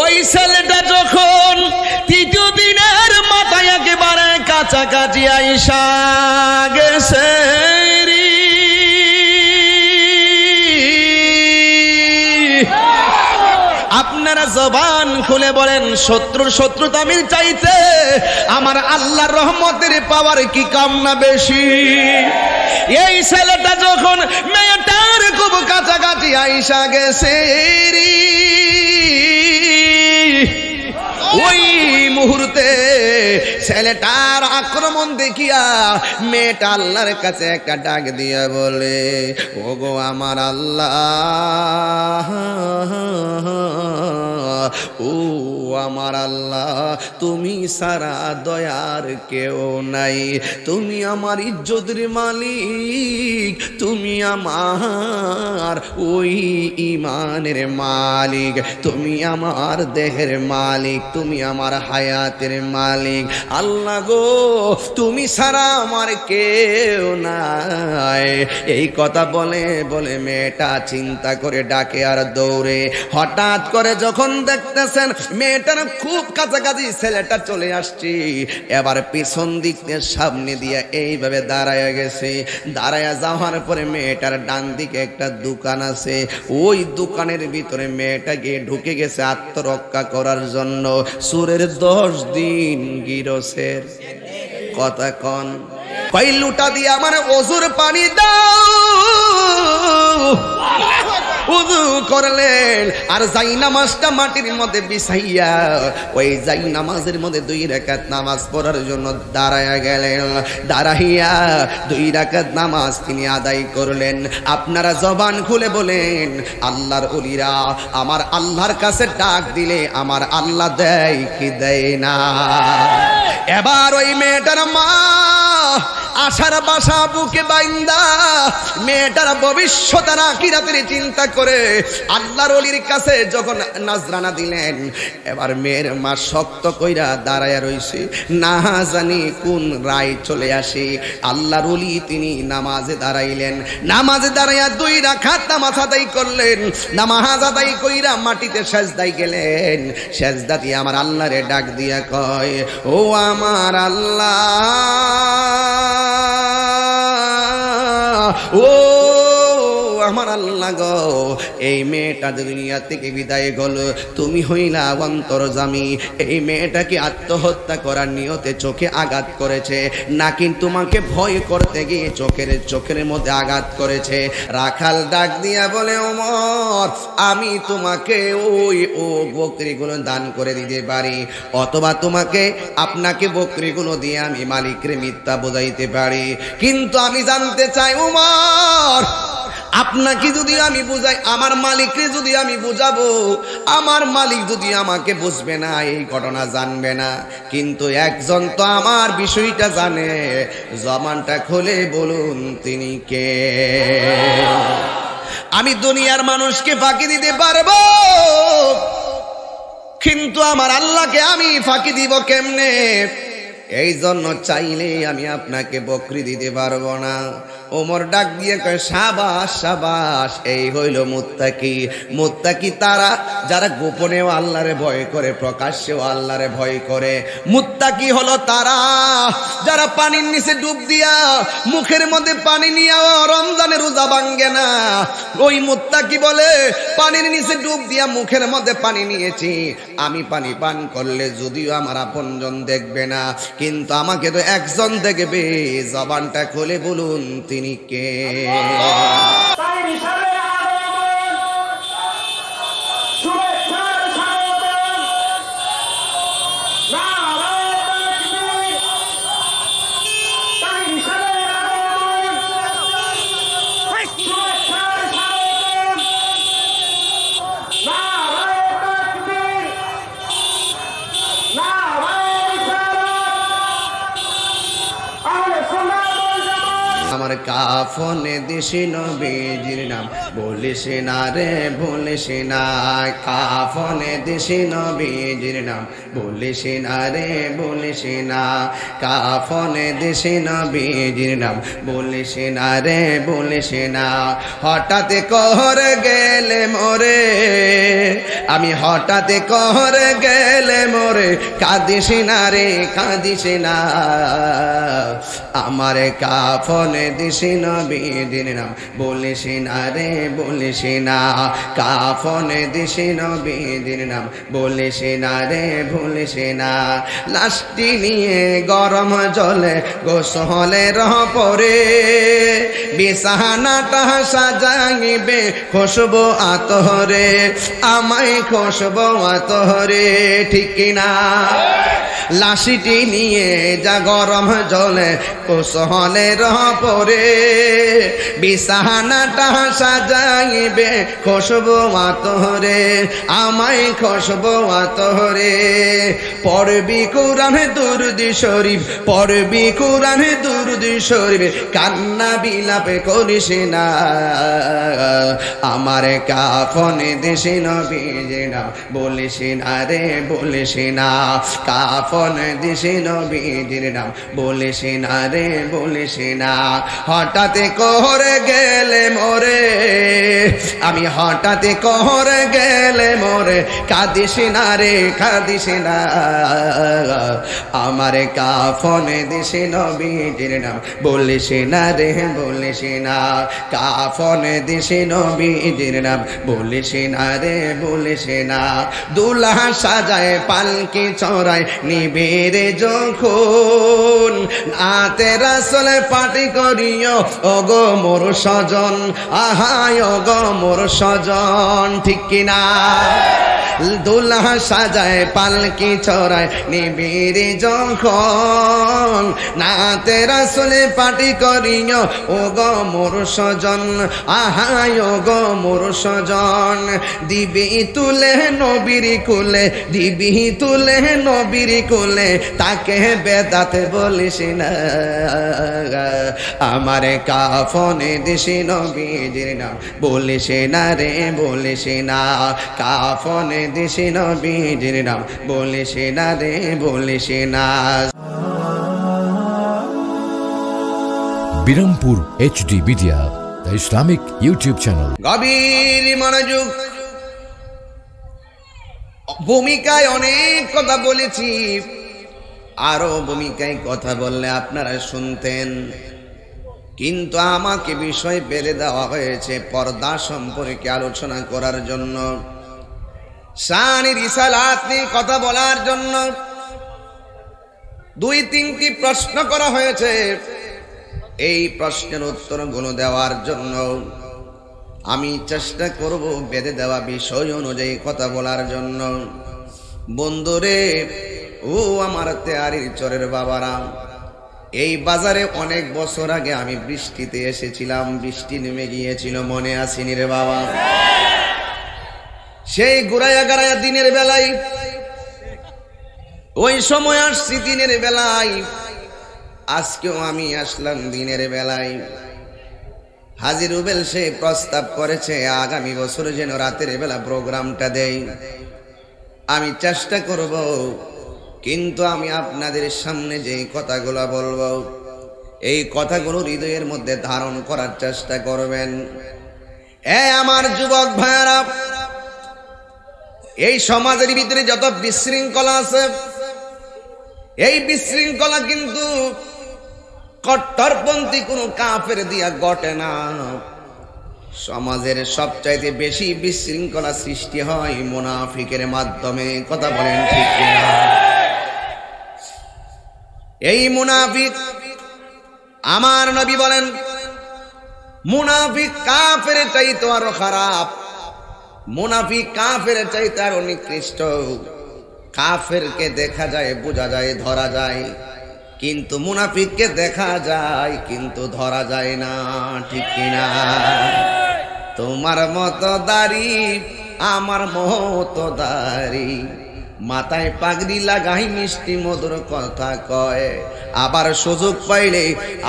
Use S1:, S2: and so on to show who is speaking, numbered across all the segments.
S1: ওই ছেলেটা যখন তৃতীয় দিনের মাথায় একেবারে কাছাকাছি আইসা গেছে আপনারা জবান খুলে বলেন শত্রুর শত্রু তামিল চাইতে আমার আল্লাহ রহমতের পাওয়ার কি কামনা বেশি এই ছেলেটা যখন মেয়েটার খুব কাছাকাছি আইসা গেছে রে মুহূর্তে ছেলেটার আক্রমণ দেখিয়া মেয়েটা আল্লাহর কাছে একটা ডাক দিয়া বলে ওগো আমার আল্লাহ ও আমার আল্লাহ তুমি সারা দয়ার কেউ নাই তুমি আমার ইজ্জতের মালিক তুমি আমার ওই ইমানের মালিক তুমি আমার দেহের মালিক তুমি আমার হায়াতের মালিক আল্লাহ গো তুমি সারা আমার কেউ নাই এই কথা বলে বলে মেয়েটা চিন্তা করে ডাকে আর দৌড়ে হঠাৎ করে যখন দেখ দেখতেছেন মেয়েটার খুব কাছাকাছি ছেলেটা চলে আসছি এবার পিছন দিক দিয়ে সামনে দিয়ে এইভাবে দাঁড়ায় গেছে দাঁড়ায় যাওয়ার পরে মেয়েটার ডান দিকে একটা দোকান আছে ওই দোকানের ভিতরে মেয়েটা গিয়ে ঢুকে গেছে আত্মরক্ষা করার জন্য সুরের দশ দিন গিরসের কথা কন কই লুটা দিয়ে আমার অজুর পানি দাও উজু করলেন আর যাই নামাজটা মাটির মধ্যে বিছাইয়া ওই যাই নামাজের মধ্যে দুই রেখাত নামাজ পড়ার জন্য দাঁড়ায় গেলেন দাঁড়াইয়া দুই রেখাত নামাজ তিনি আদায় করলেন আপনারা জবান খুলে বলেন আল্লাহর অলিরা আমার আল্লাহর কাছে ডাক দিলে আমার আল্লাহ দেয় কি দেয় না এবার ওই মেয়েটার মা আশার বাসা বুকে বাইন্দা মেয়েটার ভবিষ্যৎ আর রাতের চিন্তা করে আল্লাহর অলির কাছে যখন নাজরানা দিলেন এবার মেয়ের মা শক্ত কইরা দাঁড়াইয়া রইছে না জানি কোন রায় চলে আসে আল্লাহর অলি তিনি নামাজে দাঁড়াইলেন নামাজে দাঁড়াইয়া দুই রাখাত নামাজ আদায় করলেন নামাজ আদায় কইরা মাটিতে সেজদাই গেলেন সেজদা দিয়ে আমার আল্লাহরে ডাক দিয়া কয় ও আমার আল্লাহ Oh! আমার আল্লাহ গো এই মেয়েটা দুনিয়া থেকে বিদায় গল তুমি হইলা অন্তর জামি এই মেয়েটাকে আত্মহত্যা করার নিয়তে চোখে আঘাত করেছে নাকি তোমাকে ভয় করতে গিয়ে চোখের চোখের মধ্যে আঘাত করেছে রাখাল ডাক দিয়া বলে ওমর আমি তোমাকে ওই ও বকরিগুলো দান করে দিতে পারি অথবা তোমাকে আপনাকে বকরিগুলো দিয়ে আমি মালিকের মিথ্যা বোঝাইতে পারি কিন্তু আমি জানতে চাই উমর আপনার আপনাকে যদি আমি বুঝাই আমার মালিককে যদি আমি বুঝাবো আমার মালিক যদি আমাকে বুঝবে না এই ঘটনা জানবে না কিন্তু একজন তো আমার বিষয়টা জানে জমানটা খুলে বলুন তিনি কে আমি দুনিয়ার মানুষকে ফাঁকি দিতে পারবো কিন্তু আমার আল্লাহকে আমি ফাঁকি দিব কেমনে এই জন্য চাইলে আমি আপনাকে বকরি দিতে পারবো না ওমর ডাক দিয়ে কয় সাবাস সাবাস এই হইল মুত্তাকি মুত্তাকি তারা যারা গোপনেও আল্লাহরে ভয় করে প্রকাশ্যেও আল্লাহরে ভয় করে মুত্তাকি হলো তারা যারা পানির নিচে ডুব দিয়া মুখের মধ্যে পানি নিয়ে রমজানে রোজা ভাঙ্গে না ওই মুত্তাকি বলে পানির নিচে ডুব দিয়া মুখের মধ্যে পানি নিয়েছি আমি পানি পান করলে যদিও আমার আপনজন দেখবে না কিন্তু আমাকে তো একজন দেখবে জবানটা খুলে বলুন তিনি কে কাফনে দিশি নবীজির নাম বলিস না রে বলিস না কাফনে দিশি নবীজির নাম বলিস না রে বলিস না কাফনে দিশি নবীজির নাম বলিস না রে বলিস না হঠাৎ কর গেলে মোরে আমি হঠাৎ কর গেলে মোরে কাঁদিস না রে কাঁদিস না আমার কাফনে দিস বলিস না বেদিন না বলিস না রে বলিস না কাফন দিস না বেদিন নাম বলিস না রে বলিস না লাশটি নিয়ে গরম জলে গোসলের পরে বিছানাটা সাজাইবে খুশবো আতহরে আমায় খুশবো আতহরে ঠিক না লাশিটি নিয়ে যা গরম জলে কোসহলে রহ পরে বিছানাটা সাজাইবে খুশবু আতরে আমায় খুশবু আতরে পড়বি কুরান দুরুদি শরীফ পড়বি কুরান দুরুদি শরীফ কান্না বিলাপ করিস না আমার কাফনে দিস নবী না বলিস না রে বলিস না কাফন দিস নবী নাম বলিস না রে বলিস না হ হঠাৎ করে গেলে মোরে আমি হঠাৎ কহর গেলে মরে কাঁদিস না রে কাঁদিস না আমার কাফনে দিছি নবীজির নাম বলিস না রে বলিস না কাফনে দিছি নবীজির নাম বলিস না রে বলিস না দুলহা সাজায় পালকি চড়ায় নিবিড়ে যখন আতে রাসলে পাটি করিও অগ মোর সজন আহায় অগ মোর সজন ঠিক কিনা দোলা সাজায় পালকি ছড়ায় নিবিড় যখন না তেরা শুনে পাটি করিও ও গ মোর সজন আহায় ও গো মোর সজন দিবি তুলে নবীর কুলে দিবি তুলে নবীর কুলে তাকে বেদাতে বলিস না আমার কাফনে দিশি নবীজির না বলি ভুলিস না রে বলিস না কাফনে দিস নবীজির নাম বলিস না রে বলিস না
S2: Birampur HD media the Islamic YouTube channel
S1: গভীর মনোযোগ ভূমিকায় অনেক কথা বলেছি আরো ভূমিকায় কথা বললে আপনারা শুনতেন কিন্তু আমাকে বিষয় বেঁধে দেওয়া হয়েছে পর্দা সম্পর্কে আলোচনা করার জন্য কথা বলার জন্য দুই তিনটি প্রশ্ন করা হয়েছে এই প্রশ্নের উত্তর গুলো দেওয়ার জন্য আমি চেষ্টা করব বেঁধে দেওয়া বিষয় অনুযায়ী কথা বলার জন্য বন্ধুরে ও আমার তেয়ারির চরের বাবারা এই বাজারে অনেক বছর আগে আমি বৃষ্টিতে এসেছিলাম বৃষ্টি নেমে গিয়েছিল মনে আসিনি রে বাবা সেই গুড়াইয়া গাড়াইয়া দিনের বেলায় ওই সময় আসছি দিনের বেলায় আজকেও আমি আসলাম দিনের বেলায় হাজির উবেল সে প্রস্তাব করেছে আগামী বছর যেন রাতের বেলা প্রোগ্রামটা দেয় আমি চেষ্টা করব কিন্তু আমি আপনাদের সামনে যে কথাগুলো বলবো এই কথাগুলো হৃদয়ের মধ্যে ধারণ করার চেষ্টা করবেন এ আমার যুবক ভাইয়ারা এই সমাজের ভিতরে যত বিশৃঙ্খলা আছে এই বিশৃঙ্খলা কিন্তু কট্টরপন্থী কোনো কাফের দিয়া ঘটে না সমাজের সবচাইতে বেশি বিশৃঙ্খলা সৃষ্টি হয় মোনাফিকের মাধ্যমে কথা বলেন ঠিক না এই মুনাফিক আমার নবী বলেন মুনাফিক ফেরে চাইতো আরো খারাপ মুনাফিক ফেরে চাইতো আরো নিকৃষ্ট কাফেরকে দেখা যায় বোঝা যায় ধরা যায় কিন্তু মুনাফিককে দেখা যায় কিন্তু ধরা যায় না ঠিক কিনা তোমার মতো দাঁড়ি আমার মতো দাঁড়ি মাথায় পাগড়ি লাগাই মিষ্টি মধুর কথা কয় আবার সুযোগ পাইলে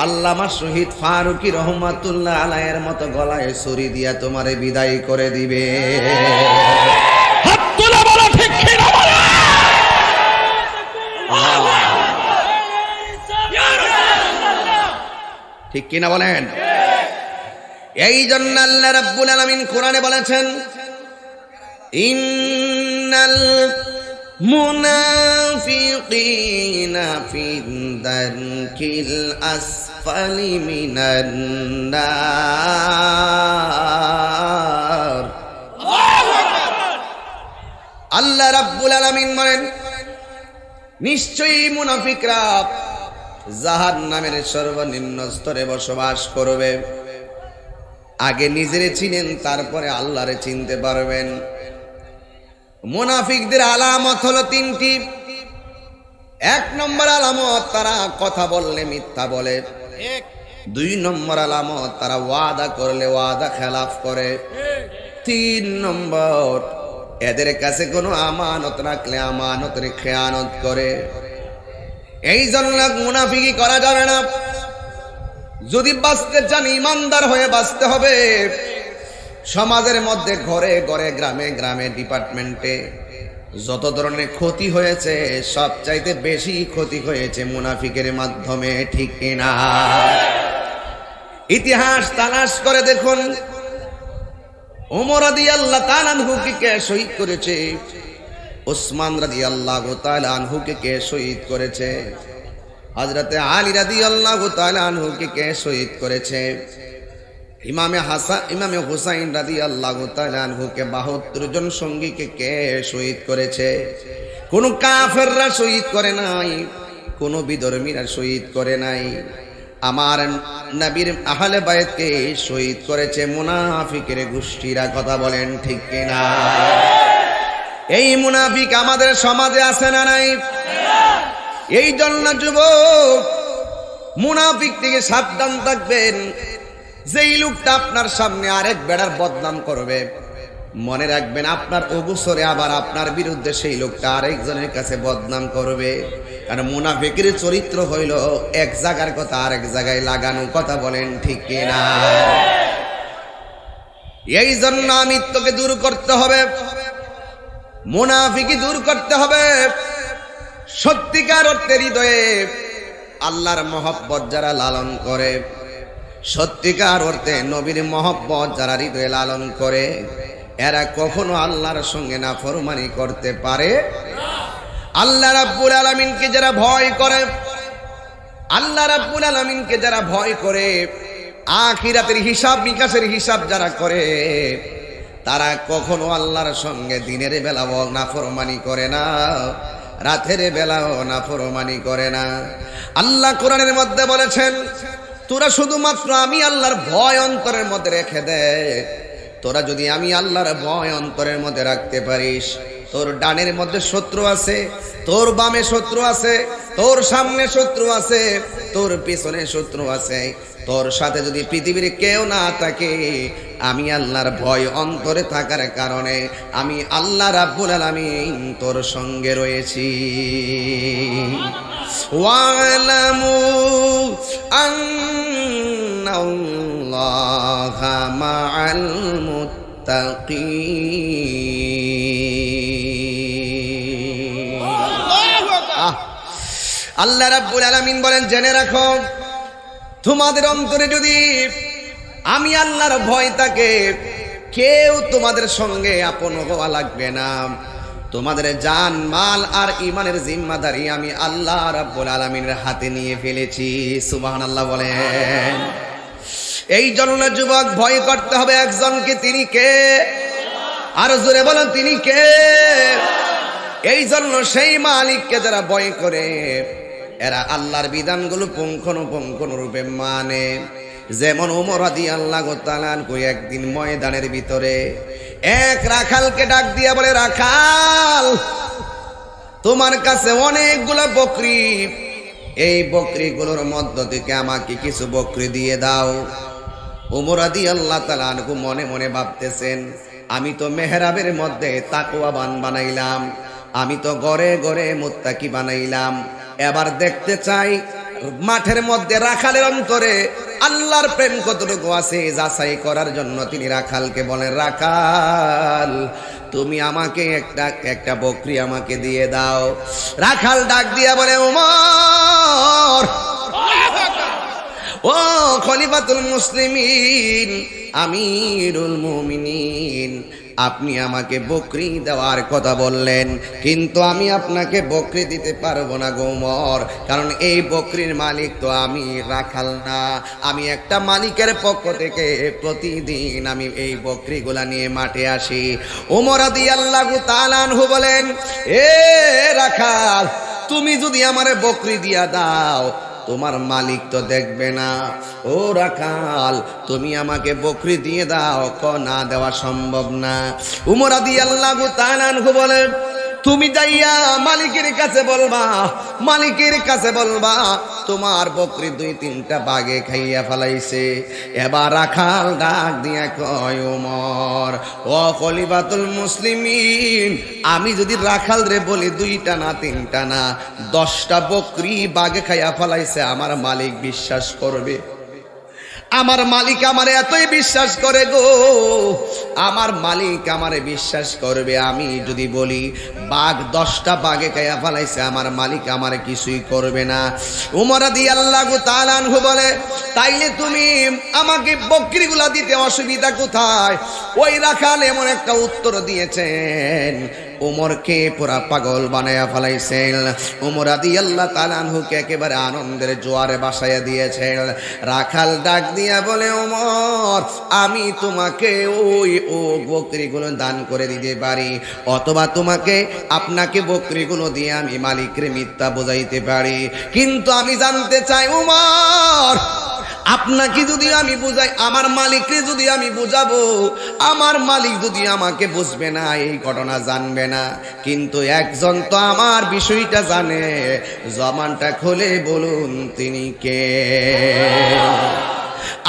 S1: আল্লামা শহীদ ফারুকি রহমাতুল্লাহ আলায়ের মতো গলায় সরি দিয়া তোমারে বিদায় করে দিবে ঠিক কিনা বলেন এই জন্য আল্লাহ রাব্বুল আলামিন কোরআনে বলেছেন ইন্নাল منافقين في الدرك الأسفل من النار আল্লাহ রাব্বুল আলামিন বলেন নিশ্চয়ই মুনাফিকরা জাহান নামের সর্বনিম্ন স্তরে বসবাস করবে আগে নিজেরে চিনেন তারপরে আল্লাহরে চিনতে পারবেন মোনাফিকদের আলামত হলো তিনটি এক নম্বর আলামত তারা কথা বললে মিথ্যা বলে দুই নম্বর আলামত তারা ওয়াদা করলে ওয়াদা খেলাফ করে তিন নম্বর এদের কাছে কোনো আমানত রাখলে আমানতের খেয়ানত করে এই জন্য মুনাফিকি করা যাবে না যদি বাঁচতে চান ইমানদার হয়ে বাঁচতে হবে সমাজের মধ্যে ঘরে ঘরে গ্রামে গ্রামে ডিপার্টমেন্টে যত ধরনের ক্ষতি হয়েছে সবচাইতে বেশি ক্ষতি হয়েছে মুনাফিকের মাধ্যমে ঠিক কিনা ইতিহাস তালাশ করে দেখুন ওমর আদি আল্লাহ তালানহুকে কে শহীদ করেছে ওসমান রাদি আল্লাহ তালানহুকে কে শহীদ করেছে হাজরাতে আলী রাদি আল্লাহ তালানহুকে কে শহীদ করেছে ইমামে হাসা ইমামে হুসাইন রাদি আল্লাহ তালহুকে বাহাত্তর জন সঙ্গীকে কে শহীদ করেছে কোন কাফেররা শহীদ করে নাই কোন বিধর্মীরা শহীদ করে নাই আমার নবীর আহলে বায়তকে শহীদ করেছে মুনাফিকের গোষ্ঠীরা কথা বলেন ঠিক কিনা এই মুনাফিক আমাদের সমাজে আছে না নাই এই জন্য যুবক মুনাফিক থেকে সাবধান থাকবেন যেই লোকটা আপনার সামনে আরেক বেড়ার বদনাম করবে মনে রাখবেন আপনার অবসরে আবার আপনার বিরুদ্ধে সেই লোকটা আরেকজনের কাছে বদনাম করবে কারণ মুনাফিকের চরিত্র হইল এক জায়গার কথা আরেক জায়গায় লাগানো কথা বলেন ঠিক কিনা এই জন্য আমিত্বকে দূর করতে হবে মুনাফিকি দূর করতে হবে সত্যিকার অর্থে হৃদয়ে আল্লাহর মহব্বত যারা লালন করে সত্যিকার অর্থে নবীর মহব্বত যারা হৃদয়ে লালন করে এরা কখনো আল্লাহর সঙ্গে না ফরমানি করতে পারে আল্লাহ রাব্বুল আলমিনকে যারা ভয় করে আল্লাহ রাব্বুল আলমিনকে যারা ভয় করে আখিরাতের হিসাব নিকাশের হিসাব যারা করে তারা কখনো আল্লাহর সঙ্গে দিনের বেলাও ফরমানি করে না রাতের বেলাও ফরমানি করে না আল্লাহ কোরআনের মধ্যে বলেছেন তোরা শুধুমাত্র আমি আল্লাহর ভয় অন্তরের মধ্যে রেখে দে তোরা যদি আমি আল্লাহর ভয় অন্তরের মধ্যে রাখতে পারিস তোর ডানের মধ্যে শত্রু আছে তোর বামে শত্রু আছে তোর সামনে শত্রু আছে তোর পিছনে শত্রু আছে তোর সাথে যদি পৃথিবীর কেউ না থাকে আমি আল্লাহর ভয় অন্তরে থাকার কারণে আমি আল্লাহ রাব্বুল আলামিন তোর সঙ্গে রয়েছি আল্লাহ রাব্বুল আলামিন বলেন জেনে রাখো তোমাদের অন্তরে যদি আমি আল্লাহর ভয় থাকে কেউ তোমাদের সঙ্গে আপন হওয়া লাগবে না তোমাদের জান মাল আর ইমানের জিম্মাদারি আমি আল্লাহ রাব্বুল আলমিনের হাতে নিয়ে ফেলেছি সুবাহান আল্লাহ বলেন এই জন্য যুবক ভয় করতে হবে একজনকে তিনি কে আরো জোরে বলেন তিনি কে এই জন্য সেই মালিককে যারা ভয় করে এরা আল্লাহর বিধানগুলো পুঙ্খানুপুঙ্খন রূপে মানে যেমন ওমর আদি আল্লাহ কই একদিন ময়দানের ভিতরে এক রাখালকে ডাক দিয়া বলে রাখাল তোমার কাছে অনেকগুলো বকরি এই বকরিগুলোর মধ্য থেকে আমাকে কিছু বকরি দিয়ে দাও ওমর আদি আল্লাহ তালানকু মনে মনে ভাবতেছেন আমি তো মেহরাবের মধ্যে তাকুয়া বান বানাইলাম আমি তো গড়ে গড়ে মোত্তাকি বানাইলাম এবার দেখতে চাই মাঠের মধ্যে রাখালের অন্তরে আল্লাহর প্রেম কতটুকু আছে যাচাই করার জন্য তিনি রাখালকে বলেন রাখাল তুমি আমাকে একটা একটা বকরি আমাকে দিয়ে দাও রাখাল ডাক দিয়া বলে উমর ও খলিফাতুল মুসলিমিন আমিরুল মুমিনিন আপনি আমাকে বকরি দেওয়ার কথা বললেন কিন্তু আমি আপনাকে বকরি দিতে পারবো না গৌমর কারণ এই বকরির মালিক তো আমি রাখাল না আমি একটা মালিকের পক্ষ থেকে প্রতিদিন আমি এই বকরিগুলা নিয়ে মাঠে আসি ওমরাদি আল্লাহ তালানহু বলেন এ রাখাল তুমি যদি আমার বকরি দিয়া দাও তোমার মালিক তো দেখবে না ও রাখাল তুমি আমাকে বকরি দিয়ে দাও ক না দেওয়া সম্ভব না উমরা দিয়ে আল্লাহ তালানহু বলে তুমি যাইয়া মালিকের কাছে বলবা মালিকের কাছে বলবা তোমার বকরি দুই তিনটা বাগে খাইয়া ফেলাইছে এবার রাখাল ডাক দিয়া কয় ওমর ও কলিবাতুল মুসলিমিন আমি যদি রাখাল রে বলি দুইটা না তিনটা না দশটা বকরি বাগে খাইয়া ফেলাইছে আমার মালিক বিশ্বাস করবে আমার মালিক আমার এতই বিশ্বাস করে গো আমার মালিক আমারে বিশ্বাস করবে আমি যদি বলি বাঘ দশটা বাঘে কায়া ফেলাইছে আমার মালিক আমারে কিছুই করবে না উমরা দিয়ে আল্লাহ তালানহু বলে তাইলে তুমি আমাকে বকরিগুলা দিতে অসুবিধা কোথায় ওই রাখাল এমন একটা উত্তর দিয়েছেন ওমরকে পুরা পাগল বানায়া ফেলাইছেন উমর আদি আল্লাহ তালানহুকে একেবারে আনন্দের জোয়ারে বাসাইয়া দিয়েছেন রাখাল ডাক দিয়া বলে উমর আমি তোমাকে ওই ও বকরিগুলো দান করে দিতে পারি অথবা তোমাকে আপনাকে বকরিগুলো দিয়ে আমি মালিকের মিথ্যা বোঝাইতে পারি কিন্তু আমি জানতে চাই ওমর আপনাকে যদি আমি বুঝাই আমার মালিককে যদি আমি বুঝাবো আমার মালিক যদি আমাকে বুঝবে না এই ঘটনা জানবে না কিন্তু একজন তো আমার বিষয়টা জানে জমানটা খোলে বলুন তিনি কে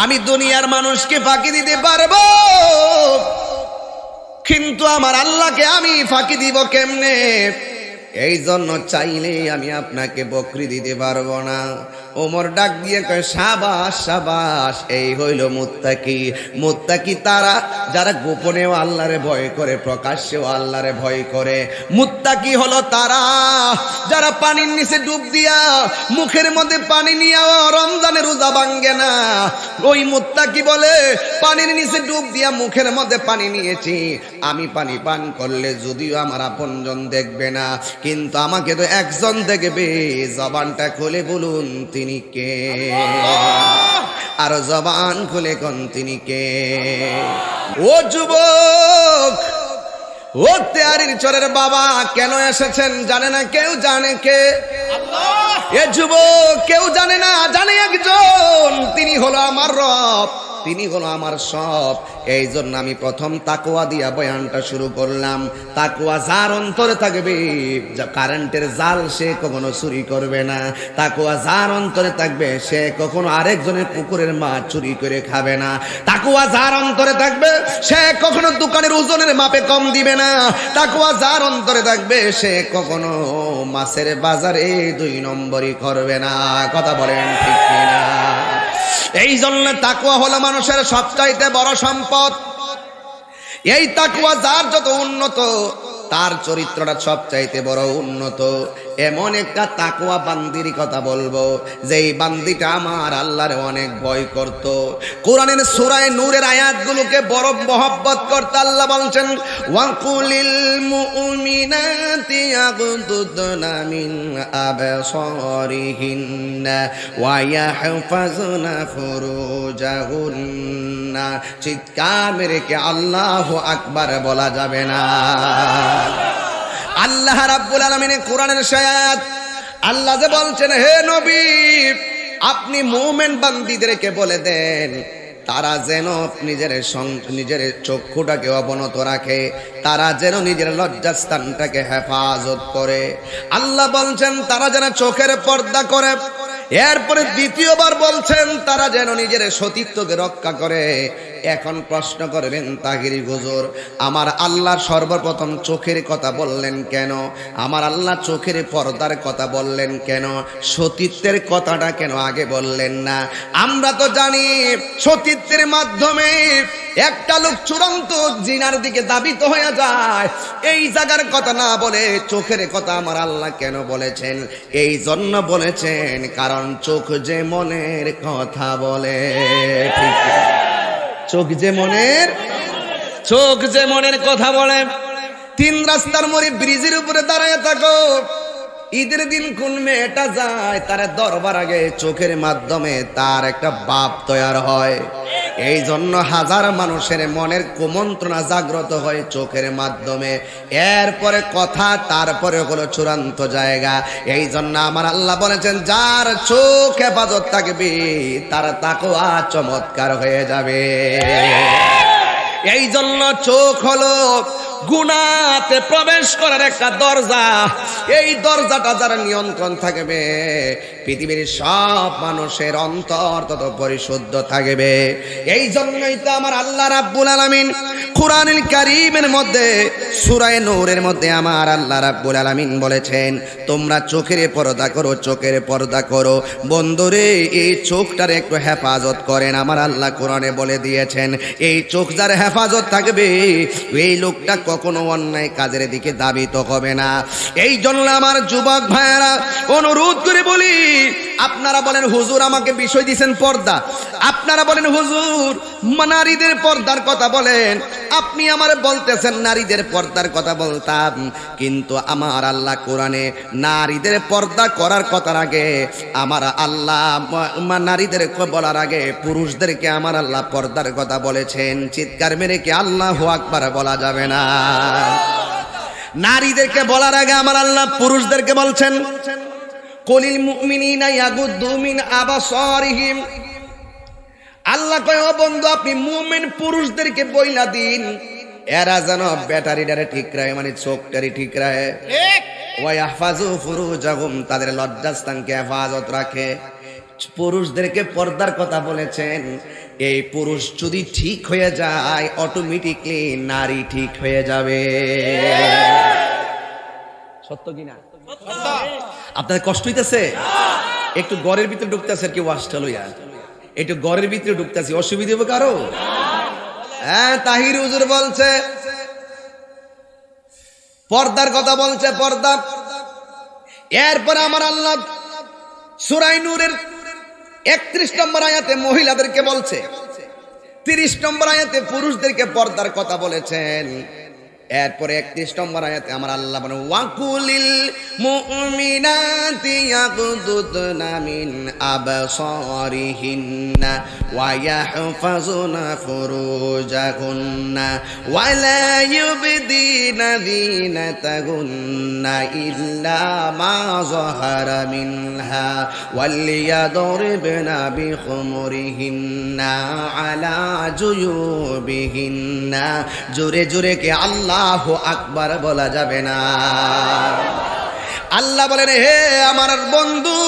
S1: আমি দুনিয়ার মানুষকে ফাঁকি দিতে পারবো কিন্তু আমার আল্লাহকে আমি ফাঁকি দিব কেমনে এই জন্য চাইলে আমি আপনাকে বকরি দিতে পারবো না ওমর ডাক দিয়ে কয় সাবাস সাবাস এই হইল মুত্তাকি মুত্তাকি তারা যারা গোপনেও আল্লাহরে ভয় করে প্রকাশ্যেও আল্লাহরে ভয় করে মুত্তাকি হলো তারা যারা পানির নিচে ডুব দিয়া মুখের মধ্যে পানি নিয়ে রমজানে রোজা ভাঙ্গে না ওই মুত্তাকি বলে পানির নিচে ডুব দিয়া মুখের মধ্যে পানি নিয়েছি আমি পানি পান করলে যদিও আমার আপনজন দেখবে না কিন্তু আমাকে তো একজন দেখবে জবানটা খুলে বলুন তিনি তিনি কে আর জবান খুলে কন তিনি কে ও যুবক ও তেয়ারির চরের বাবা কেন এসেছেন জানে না কেউ জানে কে এ যুবক কেউ জানে না জানে একজন তিনি হলো আমার রব তিনি হলো আমার সব এই জন্য আমি প্রথম তাকুয়া দিয়া বয়ানটা শুরু করলাম তাকুয়া যার অন্তরে থাকবে কারেন্টের জাল সে কখনো চুরি করবে না তাকুয়া যার অন্তরে থাকবে সে কখনো আরেকজনের পুকুরের মাছ চুরি করে খাবে না তাকুয়া যার অন্তরে থাকবে সে কখনো দোকানের ওজনের মাপে কম দিবে না তাকুয়া যার অন্তরে থাকবে সে কখনো মাছের বাজারে দুই নম্বরই করবে না কথা বলেন ঠিক কিনা এই জন্য তাকুয়া হলো মানুষের সবচাইতে বড় সম্পদ এই তাকুয়া যার যত উন্নত তার চরিত্রটা সবচাইতে বড় উন্নত এমন একটা তাকোয়া বান্দির কথা বলবো যেই বান্দিটা আমার আল্লাহর অনেক ভয় করত কোরআনের সুরায় নূরের আয়াতগুলোকে বড় মহব্বত করত আল্লাহ বলছেন ওয়াকুলিল মুমিনাতি ইয়াগুদুদনা মিন ওয়া ইয়াহফাজনা ফুরুজাহুন্না চিৎকার মেরে কে আল্লাহু আকবার বলা যাবে না আল্লাহ রাব্বুল আলমিনে কোরআনের সায়াত আল্লাহ যে বলছেন হে নবী আপনি মুমেন বান্দিদেরকে বলে দেন তারা যেন নিজের নিজের চক্ষুটাকে অবনত রাখে তারা যেন নিজের লজ্জাস্থানটাকে হেফাজত করে আল্লাহ বলছেন তারা যেন চোখের পর্দা করে এরপরে দ্বিতীয়বার বলছেন তারা যেন নিজের সতীত্বকে রক্ষা করে এখন প্রশ্ন করবেন তাহিরি গুজর আমার আল্লাহ সর্বপ্রথম চোখের কথা বললেন কেন আমার আল্লাহ চোখের পর্দার কথা বললেন কেন সতীত্বের কথাটা কেন আগে বললেন না আমরা তো জানি সতীত্বের মাধ্যমে একটা লোক চূড়ান্ত জিনার দিকে দাবিত হয়ে যায় এই জায়গার কথা না বলে চোখের কথা আমার আল্লাহ কেন বলেছেন এই জন্য বলেছেন কারণ কারণ চোখ যে মনের কথা বলে চোখ যে মনের চোখ যে মনের কথা বলে তিন রাস্তার মরে ব্রিজের উপরে দাঁড়ায় থাকো ঈদের দিন কোন মেয়েটা যায় তার দরবার আগে চোখের মাধ্যমে তার একটা বাপ তৈয়ার হয় এই জন্য হাজার মানুষের মনের কুমন্ত্রণা জাগ্রত হয় চোখের মাধ্যমে এরপরে কথা তারপরে হলো চূড়ান্ত জায়গা এই জন্য আমার আল্লাহ বলেছেন যার চোখ হেফাজত থাকবে তার তাকোয়া চমৎকার হয়ে যাবে এই জন্য চোখ হলো গুণাতে প্রবেশ করার একটা দরজা এই দরজাটা যারা নিয়ন্ত্রণ থাকবে পৃথিবীর সব মানুষের অন্তর তত পরিশুদ্ধ থাকবে এই জন্যই তো আমার আল্লাহ রাব্বুল মধ্যে মধ্যে আমার আল্লাহ রাব্বুল বলেছেন তোমরা চোখের পর্দা করো চোখের পর্দা করো বন্ধুরে এই চোখটার একটু হেফাজত করেন আমার আল্লাহ কোরআনে বলে দিয়েছেন এই চোখ যার হেফাজত থাকবে এই লোকটা কখনো অন্যায় কাজের দিকে দাবিত হবে না এই জন্য আমার যুবক ভাইয়ারা অনুরোধ করে বলি আপনারা বলেন হুজুর আমাকে বিষয় দিয়েছেন পর্দা আপনারা বলেন হুজুর নারীদের পর্দার কথা বলেন আপনি আমার বলতেছেন নারীদের পর্দার কথা বলতাম কিন্তু আমার আল্লাহ কোরআনে নারীদের পর্দা করার কথার আগে আমার আল্লাহ নারীদের বলার আগে পুরুষদেরকে আমার আল্লাহ পর্দার কথা বলেছেন চিৎকার মেরে কি আল্লাহ আকবার বলা যাবে না নারীদেরকে বলার আগে আমার আল্লাহ পুরুষদেরকে বলছেন কলিল মুমিনিনা ইয়াগুদ্দু মিন আল্লাহ কয় বন্ধু আপনি মুমিন পুরুষদেরকে বইলা দিন এরা যেন ডারে ঠিক রাখে মানে চোখ চোখটারে ঠিক রাখে ওয়াহফাজু ফুরুজাহুম তাদের লজ্জাস্থানকে হেফাজত রাখে পুরুষদেরকে পর্দার কথা বলেছেন এই পুরুষ যদি ঠিক হয়ে যায় অটোমেটিকলি নারী ঠিক হয়ে যাবে সত্য কিনা আপনার কষ্ট হইতেছে একটু গড়ের ভিতরে ঢুকতেছে আর কি ওয়াশটা লইয়া একটু গড়ের ভিতরে ঢুকতেছি অসুবিধা হবে কারো হ্যাঁ তাহির হুজুর বলছে পর্দার কথা বলছে পর্দা এরপরে আমার আল্লাহ সুরাই নূরের একত্রিশ নম্বর আয়াতে মহিলাদেরকে বলছে তিরিশ নম্বর আয়াতে পুরুষদেরকে পর্দার কথা বলেছেন এরপরে একত্রিশ নম্বর আয়াতে আমার আল্লাহ বলে ওয়াকুলিল মুমিনাতি ইয়াকুদুদনা মিন আবসারিহিন্না ওয়া ইয়াহফাজুনা ফুরুজাহুন্না ওয়া লা ইউবদিনা দীনাতাহুন্না ইল্লা মা যাহারা মিনহা ওয়াল ইয়াদরিবনা বিখুমুরিহিন্না আলা জুয়ুবিহিন্না জোরে জোরে কে আল্লাহ আল্লাহ আকবার বলা যাবে না আল্লাহ বলেন হে আমার বন্ধু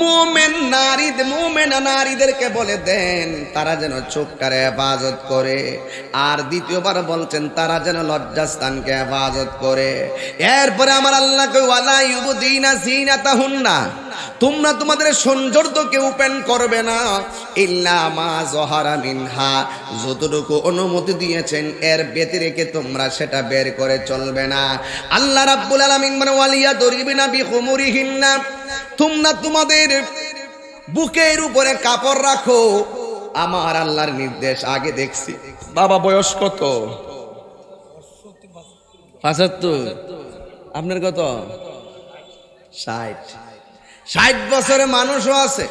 S1: মোমেন নারীদের মোমেন নারীদেরকে বলে দেন তারা যেন চোখটার হেফাজত করে আর দ্বিতীয়বার বলছেন তারা যেন লজ্জাস্থানকে হেফাজত করে এরপরে আমার আল্লাহকে ওয়ালা ইউবুদিনা সিনা না তোমরা তোমাদের সৌন্দর্যকে ওপেন করবে না ইল্লা মা জহারা মিনহা যতটুকু অনুমতি দিয়েছেন এর ব্যতিরেকে তোমরা সেটা বের করে চলবে না আল্লাহ রাব্বুল আলামিন মানে ওয়ালিয়া না দরিবিনা না তোমরা তোমাদের বুকের উপরে কাপড় রাখো আমার আল্লাহর নির্দেশ আগে দেখছি বাবা বয়স কত পাঁচাত্তর আপনার কত ষাট ষাট বছরের মানুষও আছে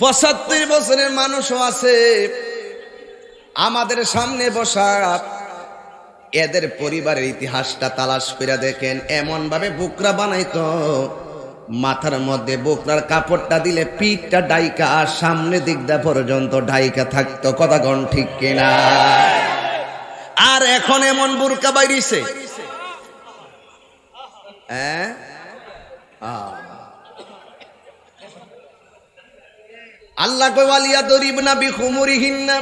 S1: পঁচাত্তর বছরের মানুষও আছে আমাদের সামনে বসা এদের পরিবারের ইতিহাসটা তালাশ করে দেখেন এমন ভাবে বুকরা বানাইতো মাথার মধ্যে বুকরার কাপড়টা দিলে পিঠটা ডাইকা আর সামনে দিকটা পর্যন্ত ডাইকা থাকতো কথা গণ ঠিক কিনা আর এখন এমন বুরকা বাইরিছে হ্যাঁ আ আল্লাহ কয়ালিয়া দরিব না বিহুমুরিহীন না